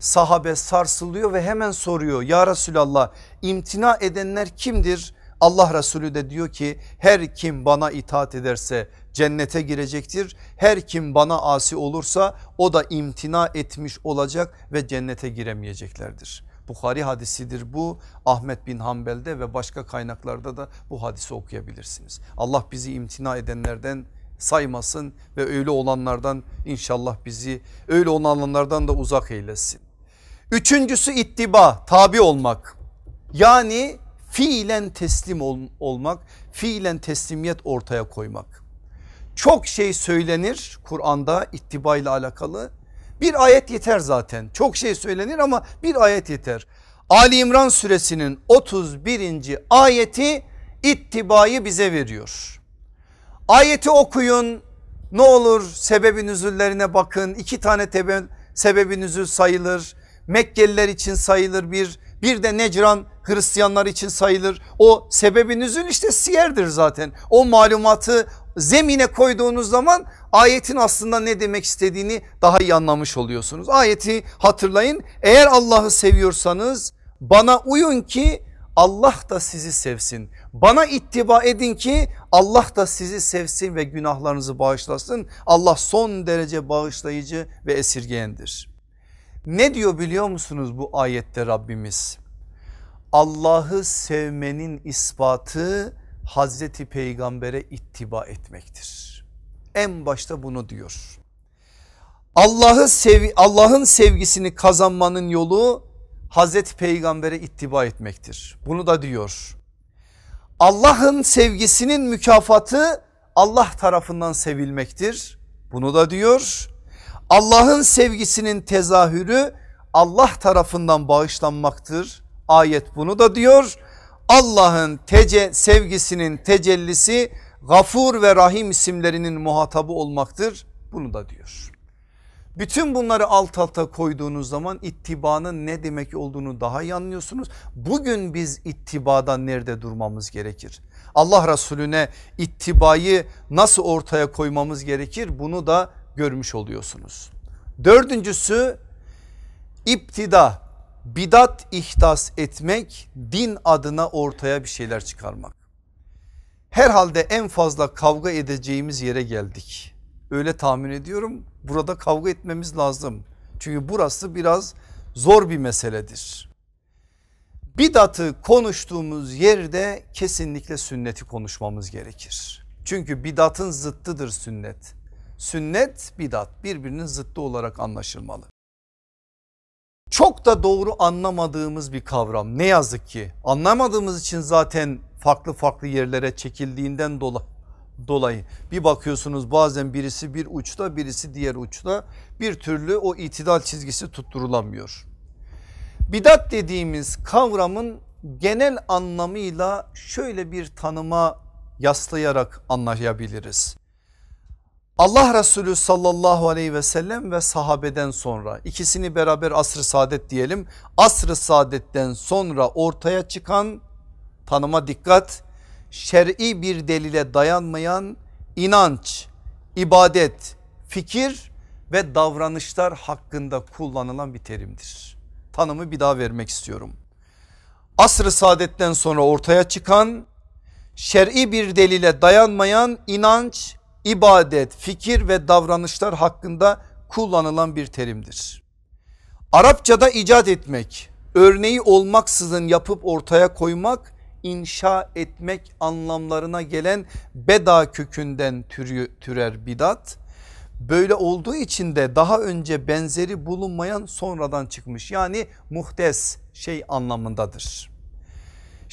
Sahabe sarsılıyor ve hemen soruyor ya Resulallah imtina edenler kimdir? Allah Resulü de diyor ki her kim bana itaat ederse cennete girecektir. Her kim bana asi olursa o da imtina etmiş olacak ve cennete giremeyeceklerdir. Bukhari hadisidir bu Ahmet bin Hanbel'de ve başka kaynaklarda da bu hadisi okuyabilirsiniz. Allah bizi imtina edenlerden saymasın ve öyle olanlardan inşallah bizi öyle olanlardan da uzak eylesin. Üçüncüsü ittiba tabi olmak yani fiilen teslim ol, olmak fiilen teslimiyet ortaya koymak. Çok şey söylenir Kur'an'da ittibayla alakalı bir ayet yeter zaten çok şey söylenir ama bir ayet yeter. Ali İmran suresinin 31. ayeti ittibayı bize veriyor. Ayeti okuyun ne olur sebebi nüzullerine bakın İki tane tebe, sebebi nüzul sayılır Mekkeliler için sayılır bir bir de Necran Hristiyanlar için sayılır. O sebebinizin işte siyerdir zaten. O malumatı zemine koyduğunuz zaman ayetin aslında ne demek istediğini daha iyi anlamış oluyorsunuz. Ayeti hatırlayın eğer Allah'ı seviyorsanız bana uyun ki Allah da sizi sevsin. Bana ittiba edin ki Allah da sizi sevsin ve günahlarınızı bağışlasın. Allah son derece bağışlayıcı ve esirgeyendir. Ne diyor biliyor musunuz bu ayette Rabbimiz? Allah'ı sevmenin ispatı Hazreti Peygamber'e ittiba etmektir. En başta bunu diyor. Allah'ı sev Allah'ın sevgisini kazanmanın yolu Hazreti Peygamber'e ittiba etmektir. Bunu da diyor. Allah'ın sevgisinin mükafatı Allah tarafından sevilmektir. Bunu da diyor. Allah'ın sevgisinin tezahürü Allah tarafından bağışlanmaktır. Ayet bunu da diyor. Allah'ın tece, sevgisinin tecellisi gafur ve rahim isimlerinin muhatabı olmaktır. Bunu da diyor. Bütün bunları alt alta koyduğunuz zaman ittibanın ne demek olduğunu daha iyi anlıyorsunuz. Bugün biz ittibada nerede durmamız gerekir? Allah Resulüne ittibayı nasıl ortaya koymamız gerekir? Bunu da görmüş oluyorsunuz. Dördüncüsü iptida bidat ihdas etmek din adına ortaya bir şeyler çıkarmak. Herhalde en fazla kavga edeceğimiz yere geldik. Öyle tahmin ediyorum burada kavga etmemiz lazım. Çünkü burası biraz zor bir meseledir. Bidatı konuştuğumuz yerde kesinlikle sünneti konuşmamız gerekir. Çünkü bidatın zıttıdır sünnet sünnet bidat birbirinin zıttı olarak anlaşılmalı. Çok da doğru anlamadığımız bir kavram ne yazık ki anlamadığımız için zaten farklı farklı yerlere çekildiğinden dolayı dolayı bir bakıyorsunuz bazen birisi bir uçta birisi diğer uçta bir türlü o itidal çizgisi tutturulamıyor. Bidat dediğimiz kavramın genel anlamıyla şöyle bir tanıma yaslayarak anlayabiliriz. Allah Resulü sallallahu aleyhi ve sellem ve sahabeden sonra ikisini beraber asr-ı saadet diyelim. Asr-ı saadetten sonra ortaya çıkan tanıma dikkat şer'i bir delile dayanmayan inanç, ibadet, fikir ve davranışlar hakkında kullanılan bir terimdir. Tanımı bir daha vermek istiyorum. Asr-ı saadetten sonra ortaya çıkan şer'i bir delile dayanmayan inanç, ibadet, fikir ve davranışlar hakkında kullanılan bir terimdir. Arapçada icat etmek, örneği olmaksızın yapıp ortaya koymak, inşa etmek anlamlarına gelen beda kökünden türü, türer bidat. Böyle olduğu için de daha önce benzeri bulunmayan sonradan çıkmış yani muhtes şey anlamındadır.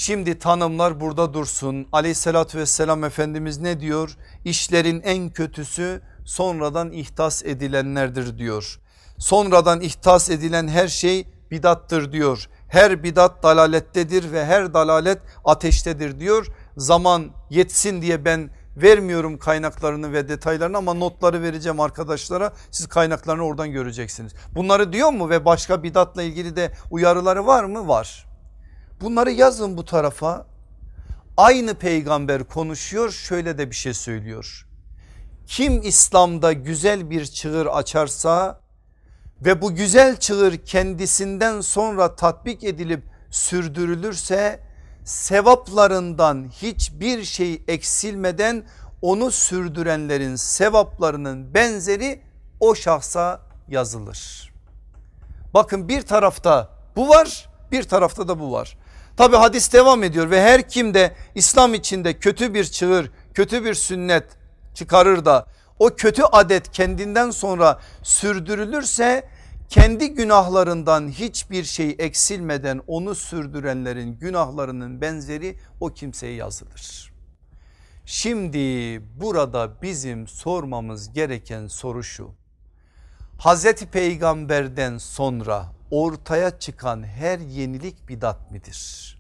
Şimdi tanımlar burada dursun. Aleyhissalatü vesselam Efendimiz ne diyor? İşlerin en kötüsü sonradan ihtas edilenlerdir diyor. Sonradan ihtas edilen her şey bidattır diyor. Her bidat dalalettedir ve her dalalet ateştedir diyor. Zaman yetsin diye ben vermiyorum kaynaklarını ve detaylarını ama notları vereceğim arkadaşlara. Siz kaynaklarını oradan göreceksiniz. Bunları diyor mu ve başka bidatla ilgili de uyarıları var mı? Var. Bunları yazın bu tarafa. Aynı peygamber konuşuyor şöyle de bir şey söylüyor. Kim İslam'da güzel bir çığır açarsa ve bu güzel çığır kendisinden sonra tatbik edilip sürdürülürse sevaplarından hiçbir şey eksilmeden onu sürdürenlerin sevaplarının benzeri o şahsa yazılır. Bakın bir tarafta bu var bir tarafta da bu var. Tabi hadis devam ediyor ve her kim de İslam içinde kötü bir çığır kötü bir sünnet çıkarır da o kötü adet kendinden sonra sürdürülürse kendi günahlarından hiçbir şey eksilmeden onu sürdürenlerin günahlarının benzeri o kimseye yazılır. Şimdi burada bizim sormamız gereken soru şu. Hazreti Peygamber'den sonra ortaya çıkan her yenilik bidat midir?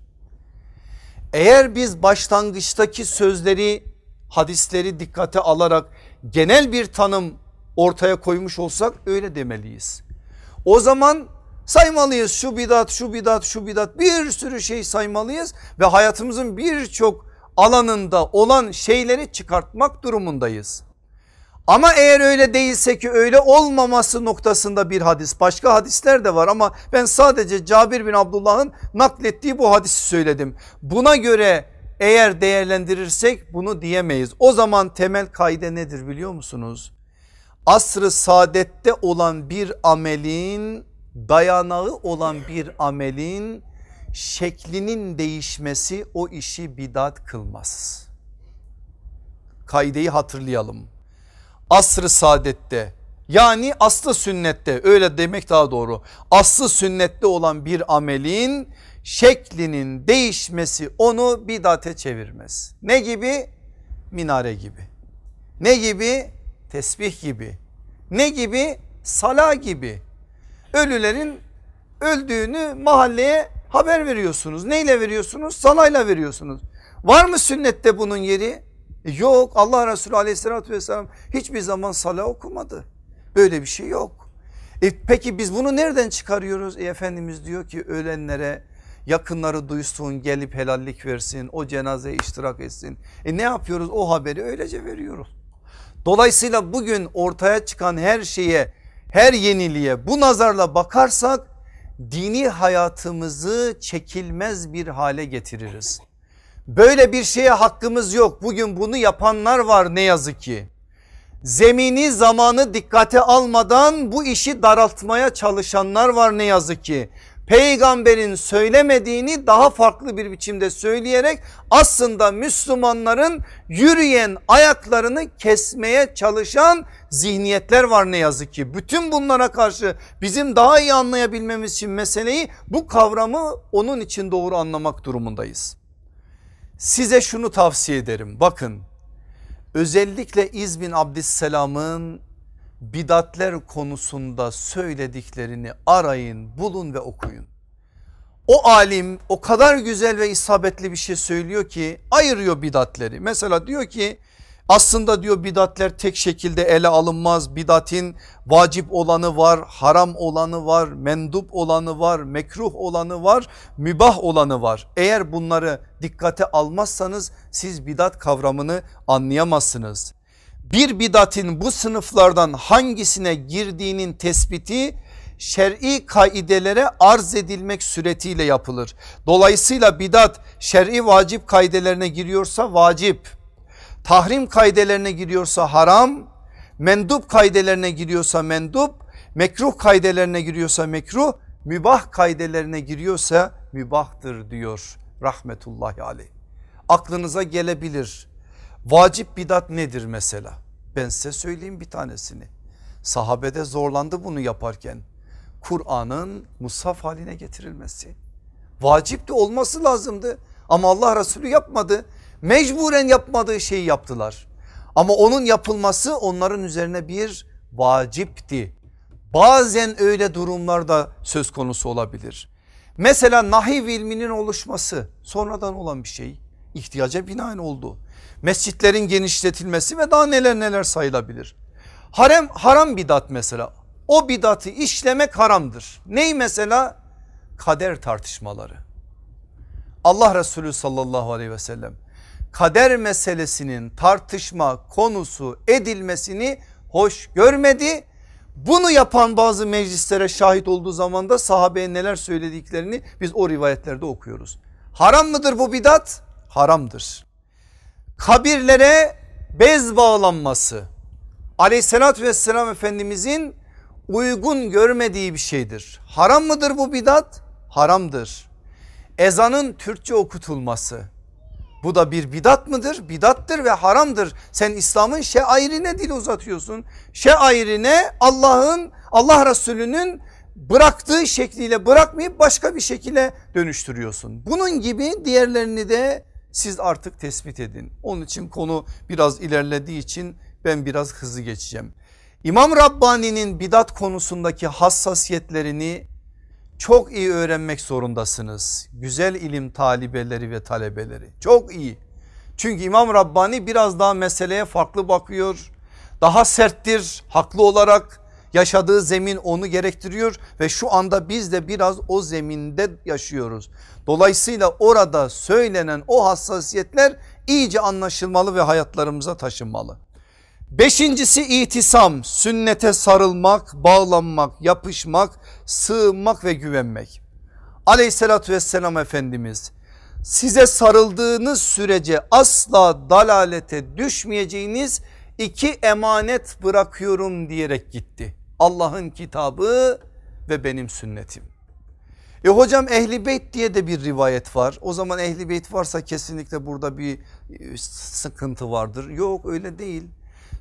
Eğer biz başlangıçtaki sözleri hadisleri dikkate alarak genel bir tanım ortaya koymuş olsak öyle demeliyiz. O zaman saymalıyız şu bidat şu bidat şu bidat bir sürü şey saymalıyız ve hayatımızın birçok alanında olan şeyleri çıkartmak durumundayız. Ama eğer öyle değilse ki öyle olmaması noktasında bir hadis başka hadisler de var ama ben sadece Cabir bin Abdullah'ın naklettiği bu hadisi söyledim. Buna göre eğer değerlendirirsek bunu diyemeyiz. O zaman temel kaide nedir biliyor musunuz? Asrı saadette olan bir amelin dayanağı olan bir amelin şeklinin değişmesi o işi bidat kılmaz. Kaideyi hatırlayalım. Asrı ı saadette yani aslı sünnette öyle demek daha doğru. Aslı sünnette olan bir amelin şeklinin değişmesi onu bidate çevirmez. Ne gibi? Minare gibi. Ne gibi? Tesbih gibi. Ne gibi? Sala gibi. Ölülerin öldüğünü mahalleye haber veriyorsunuz. Neyle veriyorsunuz? Salayla veriyorsunuz. Var mı sünnette bunun yeri? E, yok Allah Resulü aleyhissalatü vesselam hiçbir zaman sala okumadı. Böyle bir şey yok. E peki biz bunu nereden çıkarıyoruz? E Efendimiz diyor ki ölenlere yakınları duysun gelip helallik versin o cenazeye iştirak etsin. E ne yapıyoruz o haberi öylece veriyoruz. Dolayısıyla bugün ortaya çıkan her şeye her yeniliğe bu nazarla bakarsak dini hayatımızı çekilmez bir hale getiririz. Böyle bir şeye hakkımız yok. Bugün bunu yapanlar var ne yazık ki. Zemini zamanı dikkate almadan bu işi daraltmaya çalışanlar var ne yazık ki. Peygamberin söylemediğini daha farklı bir biçimde söyleyerek aslında Müslümanların yürüyen ayaklarını kesmeye çalışan zihniyetler var ne yazık ki. Bütün bunlara karşı bizim daha iyi anlayabilmemiz için meseleyi bu kavramı onun için doğru anlamak durumundayız. Size şunu tavsiye ederim bakın özellikle İzbin Abdüsselam'ın bidatler konusunda söylediklerini arayın bulun ve okuyun. O alim o kadar güzel ve isabetli bir şey söylüyor ki ayırıyor bidatleri. Mesela diyor ki aslında diyor bidatler tek şekilde ele alınmaz. Bidatin vacip olanı var, haram olanı var, mendup olanı var, mekruh olanı var, mübah olanı var. Eğer bunları dikkate almazsanız siz bidat kavramını anlayamazsınız. Bir bidatin bu sınıflardan hangisine girdiğinin tespiti şer'i kaidelere arz edilmek suretiyle yapılır. Dolayısıyla bidat şer'i vacip kaidelerine giriyorsa vacip tahrim kaidelerine giriyorsa haram, mendup kaidelerine giriyorsa mendup, mekruh kaidelerine giriyorsa mekruh, mübah kaidelerine giriyorsa mübahtır diyor rahmetullahi aleyh. Aklınıza gelebilir. Vacip bidat nedir mesela? Ben size söyleyeyim bir tanesini. Sahabede zorlandı bunu yaparken. Kur'an'ın musaf haline getirilmesi. Vacip de olması lazımdı ama Allah Resulü yapmadı. Mecburen yapmadığı şeyi yaptılar. Ama onun yapılması onların üzerine bir vacipti. Bazen öyle durumlar da söz konusu olabilir. Mesela nahiv ilminin oluşması sonradan olan bir şey ihtiyaca binaen oldu. Mescitlerin genişletilmesi ve daha neler neler sayılabilir. Harem haram bidat mesela o bidatı işlemek haramdır. Ney mesela kader tartışmaları. Allah Resulü sallallahu aleyhi ve sellem kader meselesinin tartışma konusu edilmesini hoş görmedi. Bunu yapan bazı meclislere şahit olduğu zaman da sahabeye neler söylediklerini biz o rivayetlerde okuyoruz. Haram mıdır bu bidat? Haramdır. Kabirlere bez bağlanması aleyhissalatü vesselam efendimizin uygun görmediği bir şeydir. Haram mıdır bu bidat? Haramdır. Ezanın Türkçe okutulması bu da bir bidat mıdır? Bidattır ve haramdır. Sen İslam'ın şeairine dil uzatıyorsun. Şeairine Allah'ın Allah Resulü'nün bıraktığı şekliyle bırakmayıp başka bir şekilde dönüştürüyorsun. Bunun gibi diğerlerini de siz artık tespit edin. Onun için konu biraz ilerlediği için ben biraz hızlı geçeceğim. İmam Rabbani'nin bidat konusundaki hassasiyetlerini çok iyi öğrenmek zorundasınız. Güzel ilim talibeleri ve talebeleri çok iyi. Çünkü İmam Rabbani biraz daha meseleye farklı bakıyor. Daha serttir haklı olarak yaşadığı zemin onu gerektiriyor ve şu anda biz de biraz o zeminde yaşıyoruz. Dolayısıyla orada söylenen o hassasiyetler iyice anlaşılmalı ve hayatlarımıza taşınmalı. Beşincisi itisam sünnete sarılmak bağlanmak yapışmak sığınmak ve güvenmek. Aleyhissalatü vesselam Efendimiz size sarıldığınız sürece asla dalalete düşmeyeceğiniz iki emanet bırakıyorum diyerek gitti. Allah'ın kitabı ve benim sünnetim. E hocam ehli beyt diye de bir rivayet var. O zaman ehli beyt varsa kesinlikle burada bir e, sıkıntı vardır. Yok öyle değil.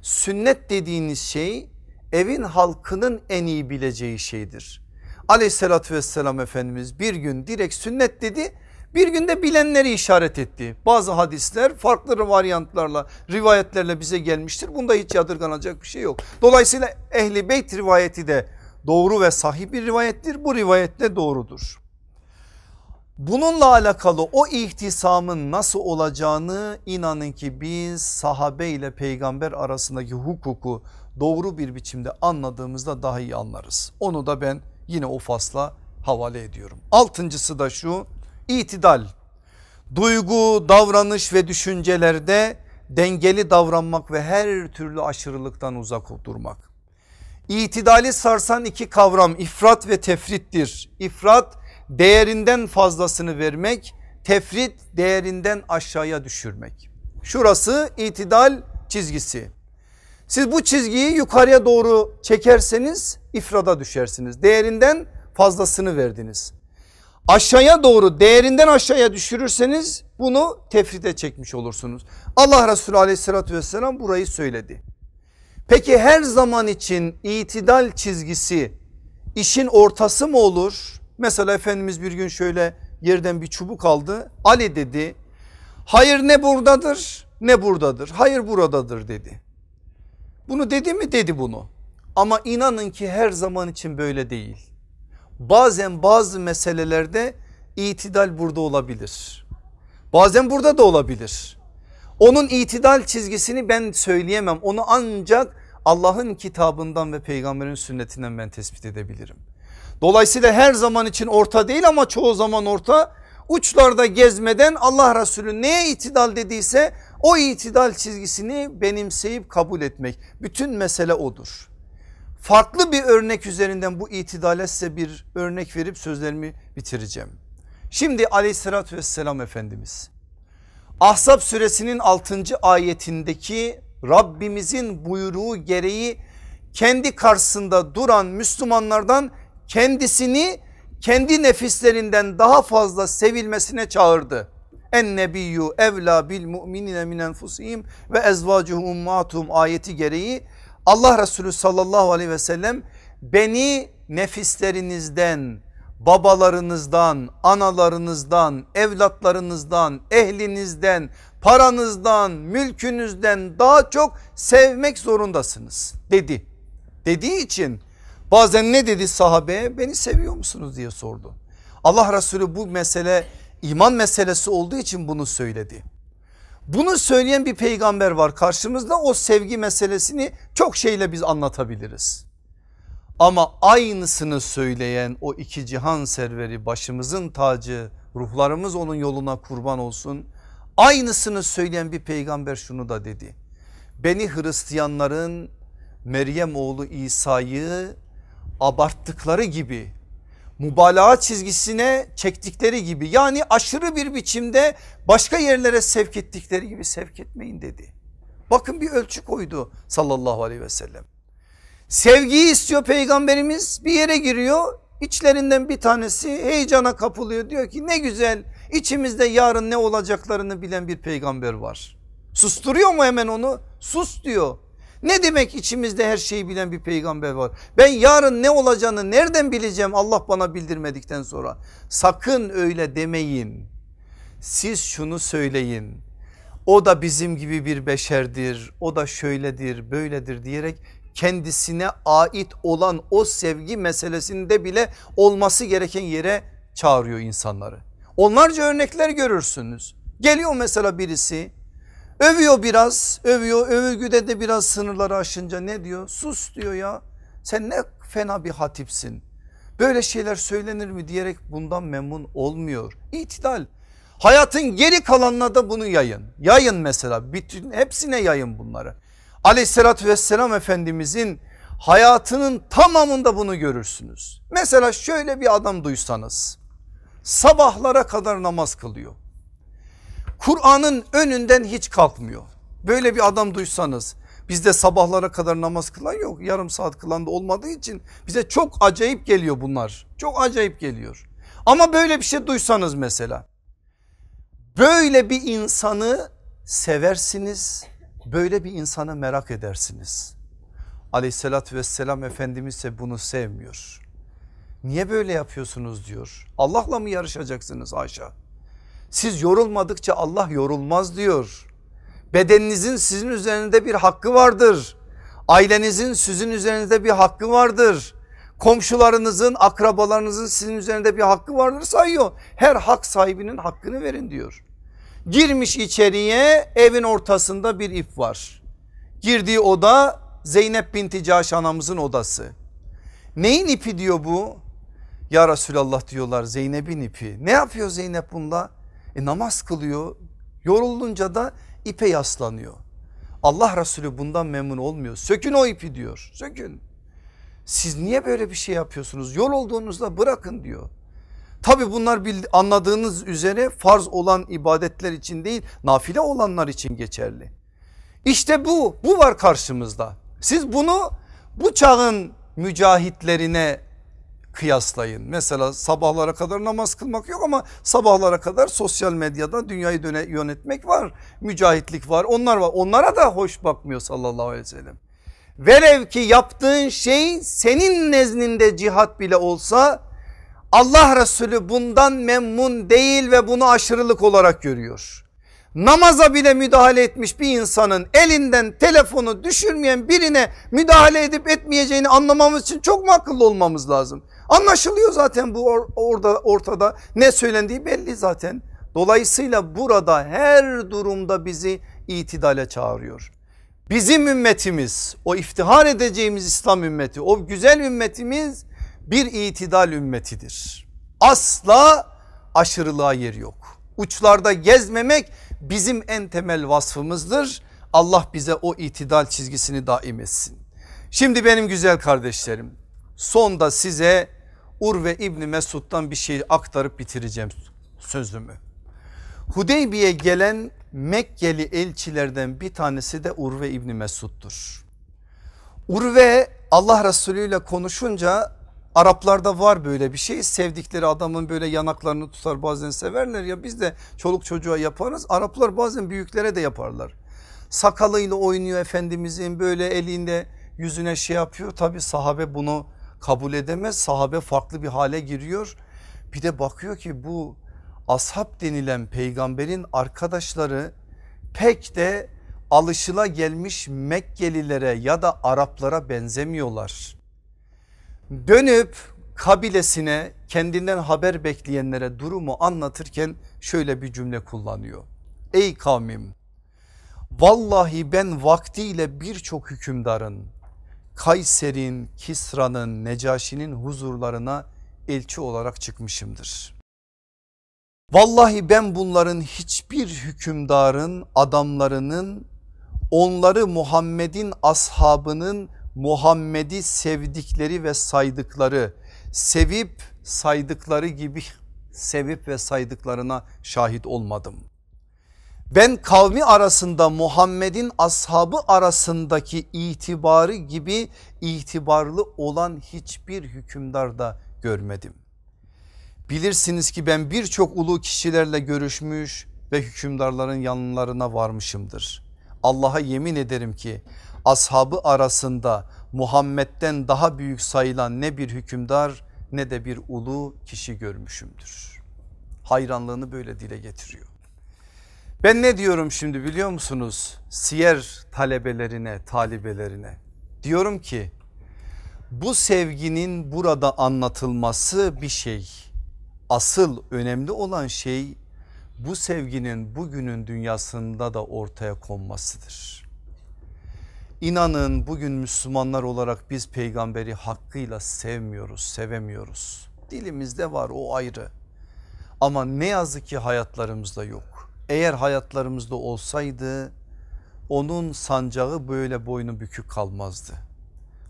Sünnet dediğiniz şey evin halkının en iyi bileceği şeydir. Aleyhissalatü vesselam Efendimiz bir gün direkt sünnet dedi bir günde bilenleri işaret etti. Bazı hadisler farklı varyantlarla rivayetlerle bize gelmiştir. Bunda hiç yadırganacak bir şey yok. Dolayısıyla ehli beyt rivayeti de doğru ve sahih bir rivayettir. Bu rivayet de doğrudur. Bununla alakalı o ihtisamın nasıl olacağını inanın ki biz sahabe ile peygamber arasındaki hukuku doğru bir biçimde anladığımızda daha iyi anlarız. Onu da ben yine o fasla havale ediyorum. Altıncısı da şu itidal duygu davranış ve düşüncelerde dengeli davranmak ve her türlü aşırılıktan uzak durmak. İtidali sarsan iki kavram ifrat ve tefrittir. İfrat değerinden fazlasını vermek, tefrit değerinden aşağıya düşürmek. Şurası itidal çizgisi. Siz bu çizgiyi yukarıya doğru çekerseniz ifrada düşersiniz. Değerinden fazlasını verdiniz. Aşağıya doğru değerinden aşağıya düşürürseniz bunu tefrite çekmiş olursunuz. Allah Resulü aleyhissalatü vesselam burayı söyledi. Peki her zaman için itidal çizgisi işin ortası mı olur? Mesela Efendimiz bir gün şöyle yerden bir çubuk aldı. Ali dedi hayır ne buradadır ne buradadır hayır buradadır dedi. Bunu dedi mi dedi bunu ama inanın ki her zaman için böyle değil. Bazen bazı meselelerde itidal burada olabilir. Bazen burada da olabilir. Onun itidal çizgisini ben söyleyemem. Onu ancak Allah'ın kitabından ve peygamberin sünnetinden ben tespit edebilirim. Dolayısıyla her zaman için orta değil ama çoğu zaman orta. Uçlarda gezmeden Allah Resulü neye itidal dediyse o itidal çizgisini benimseyip kabul etmek. Bütün mesele odur. Farklı bir örnek üzerinden bu itidale size bir örnek verip sözlerimi bitireceğim. Şimdi aleyhissalatü vesselam Efendimiz Ahzab suresinin 6. ayetindeki Rabbimizin buyruğu gereği kendi karşısında duran Müslümanlardan kendisini kendi nefislerinden daha fazla sevilmesine çağırdı. En nebiyyu evla bil mu'minine min enfusihim ve ezvacuhum ummatum ayeti gereği Allah Resulü sallallahu aleyhi ve sellem beni nefislerinizden, babalarınızdan, analarınızdan, evlatlarınızdan, ehlinizden, paranızdan, mülkünüzden daha çok sevmek zorundasınız dedi. Dediği için Bazen ne dedi sahabeye? beni seviyor musunuz diye sordu. Allah Resulü bu mesele iman meselesi olduğu için bunu söyledi. Bunu söyleyen bir peygamber var karşımızda o sevgi meselesini çok şeyle biz anlatabiliriz. Ama aynısını söyleyen o iki cihan serveri başımızın tacı ruhlarımız onun yoluna kurban olsun. Aynısını söyleyen bir peygamber şunu da dedi. Beni Hristiyanların Meryem oğlu İsa'yı abarttıkları gibi mübalağa çizgisine çektikleri gibi yani aşırı bir biçimde başka yerlere sevk ettikleri gibi sevk etmeyin dedi. Bakın bir ölçü koydu sallallahu aleyhi ve sellem. Sevgiyi istiyor peygamberimiz bir yere giriyor içlerinden bir tanesi heyecana kapılıyor diyor ki ne güzel içimizde yarın ne olacaklarını bilen bir peygamber var. Susturuyor mu hemen onu? Sus diyor. Ne demek içimizde her şeyi bilen bir peygamber var. Ben yarın ne olacağını nereden bileceğim Allah bana bildirmedikten sonra. Sakın öyle demeyin. Siz şunu söyleyin. O da bizim gibi bir beşerdir. O da şöyledir böyledir diyerek kendisine ait olan o sevgi meselesinde bile olması gereken yere çağırıyor insanları. Onlarca örnekler görürsünüz. Geliyor mesela birisi Övüyor biraz övüyor övgüde de biraz sınırları aşınca ne diyor? Sus diyor ya sen ne fena bir hatipsin. Böyle şeyler söylenir mi diyerek bundan memnun olmuyor. İtidal hayatın geri kalanına da bunu yayın. Yayın mesela bütün hepsine yayın bunları. Aleyhissalatü vesselam efendimizin hayatının tamamında bunu görürsünüz. Mesela şöyle bir adam duysanız sabahlara kadar namaz kılıyor. Kur'an'ın önünden hiç kalkmıyor. Böyle bir adam duysanız bizde sabahlara kadar namaz kılan yok yarım saat kılan da olmadığı için bize çok acayip geliyor bunlar. Çok acayip geliyor ama böyle bir şey duysanız mesela böyle bir insanı seversiniz böyle bir insanı merak edersiniz. Aleyhissalatü vesselam Efendimiz ise bunu sevmiyor. Niye böyle yapıyorsunuz diyor. Allah'la mı yarışacaksınız Ayşe? Siz yorulmadıkça Allah yorulmaz diyor. Bedeninizin sizin üzerinde bir hakkı vardır. Ailenizin sizin üzerinde bir hakkı vardır. Komşularınızın, akrabalarınızın sizin üzerinde bir hakkı vardır sayıyor. Her hak sahibinin hakkını verin diyor. Girmiş içeriye evin ortasında bir ip var. Girdiği oda Zeynep binti Caş anamızın odası. Neyin ipi diyor bu? Ya Resulallah diyorlar Zeynep'in ipi. Ne yapıyor Zeynep bunda? E namaz kılıyor yorulunca da ipe yaslanıyor. Allah Resulü bundan memnun olmuyor. Sökün o ipi diyor sökün. Siz niye böyle bir şey yapıyorsunuz? Yorulduğunuzda bırakın diyor. Tabi bunlar anladığınız üzere farz olan ibadetler için değil nafile olanlar için geçerli. İşte bu bu var karşımızda. Siz bunu bu çağın mücahitlerine kıyaslayın. Mesela sabahlara kadar namaz kılmak yok ama sabahlara kadar sosyal medyada dünyayı döne, yönetmek var. Mücahitlik var onlar var onlara da hoş bakmıyor sallallahu aleyhi ve sellem. Velev ki yaptığın şey senin nezninde cihat bile olsa Allah Resulü bundan memnun değil ve bunu aşırılık olarak görüyor. Namaza bile müdahale etmiş bir insanın elinden telefonu düşürmeyen birine müdahale edip etmeyeceğini anlamamız için çok mu akıllı olmamız lazım? Anlaşılıyor zaten bu or orada ortada ne söylendiği belli zaten. Dolayısıyla burada her durumda bizi itidale çağırıyor. Bizim ümmetimiz o iftihar edeceğimiz İslam ümmeti o güzel ümmetimiz bir itidal ümmetidir. Asla aşırılığa yer yok. Uçlarda gezmemek bizim en temel vasfımızdır. Allah bize o itidal çizgisini daim etsin. Şimdi benim güzel kardeşlerim sonda size Urve İbni Mesud'dan bir şey aktarıp bitireceğim sözümü. Hudeybiye gelen Mekkeli elçilerden bir tanesi de Urve İbni Mesud'dur. Urve Allah Resulü ile konuşunca Araplarda var böyle bir şey sevdikleri adamın böyle yanaklarını tutar bazen severler ya biz de çoluk çocuğa yaparız Araplar bazen büyüklere de yaparlar. Sakalıyla oynuyor Efendimizin böyle elinde yüzüne şey yapıyor tabi sahabe bunu kabul edemez sahabe farklı bir hale giriyor. Bir de bakıyor ki bu ashab denilen peygamberin arkadaşları pek de alışıla gelmiş Mekkelilere ya da Araplara benzemiyorlar. Dönüp kabilesine kendinden haber bekleyenlere durumu anlatırken şöyle bir cümle kullanıyor. Ey kavmim vallahi ben vaktiyle birçok hükümdarın Kayser'in, Kisra'nın, Necaşi'nin huzurlarına elçi olarak çıkmışımdır. Vallahi ben bunların hiçbir hükümdarın adamlarının onları Muhammed'in ashabının Muhammed'i sevdikleri ve saydıkları sevip saydıkları gibi sevip ve saydıklarına şahit olmadım ben kavmi arasında Muhammed'in ashabı arasındaki itibarı gibi itibarlı olan hiçbir hükümdar da görmedim. Bilirsiniz ki ben birçok ulu kişilerle görüşmüş ve hükümdarların yanlarına varmışımdır. Allah'a yemin ederim ki ashabı arasında Muhammed'den daha büyük sayılan ne bir hükümdar ne de bir ulu kişi görmüşümdür. Hayranlığını böyle dile getiriyor. Ben ne diyorum şimdi biliyor musunuz? Siyer talebelerine, talibelerine. Diyorum ki bu sevginin burada anlatılması bir şey. Asıl önemli olan şey bu sevginin bugünün dünyasında da ortaya konmasıdır. İnanın bugün Müslümanlar olarak biz peygamberi hakkıyla sevmiyoruz, sevemiyoruz. Dilimizde var o ayrı. Ama ne yazık ki hayatlarımızda yok eğer hayatlarımızda olsaydı onun sancağı böyle boynu bükük kalmazdı.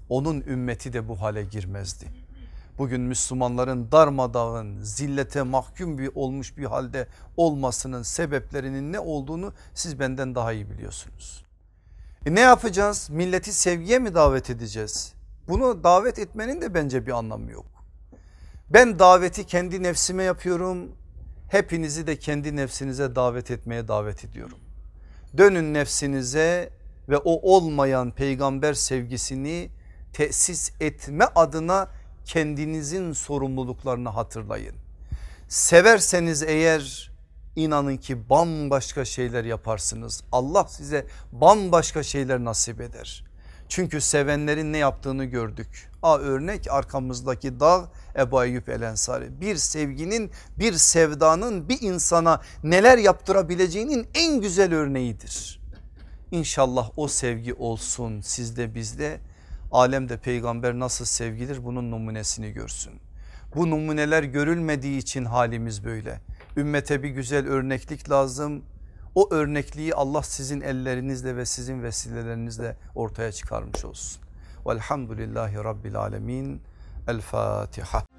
Onun ümmeti de bu hale girmezdi. Bugün Müslümanların darmadağın zillete mahkum bir olmuş bir halde olmasının sebeplerinin ne olduğunu siz benden daha iyi biliyorsunuz. E ne yapacağız? Milleti sevgiye mi davet edeceğiz? Bunu davet etmenin de bence bir anlamı yok. Ben daveti kendi nefsime yapıyorum Hepinizi de kendi nefsinize davet etmeye davet ediyorum. Dönün nefsinize ve o olmayan peygamber sevgisini tesis etme adına kendinizin sorumluluklarını hatırlayın. Severseniz eğer inanın ki bambaşka şeyler yaparsınız. Allah size bambaşka şeyler nasip eder. Çünkü sevenlerin ne yaptığını gördük. A örnek arkamızdaki dağ Ebu Eyyub El Ensari. Bir sevginin bir sevdanın bir insana neler yaptırabileceğinin en güzel örneğidir. İnşallah o sevgi olsun sizde bizde alemde peygamber nasıl sevgilir bunun numunesini görsün. Bu numuneler görülmediği için halimiz böyle. Ümmete bir güzel örneklik lazım o örnekliği Allah sizin ellerinizle ve sizin vesilelerinizle ortaya çıkarmış olsun. Velhamdülillahi Rabbil Alemin. El Fatiha.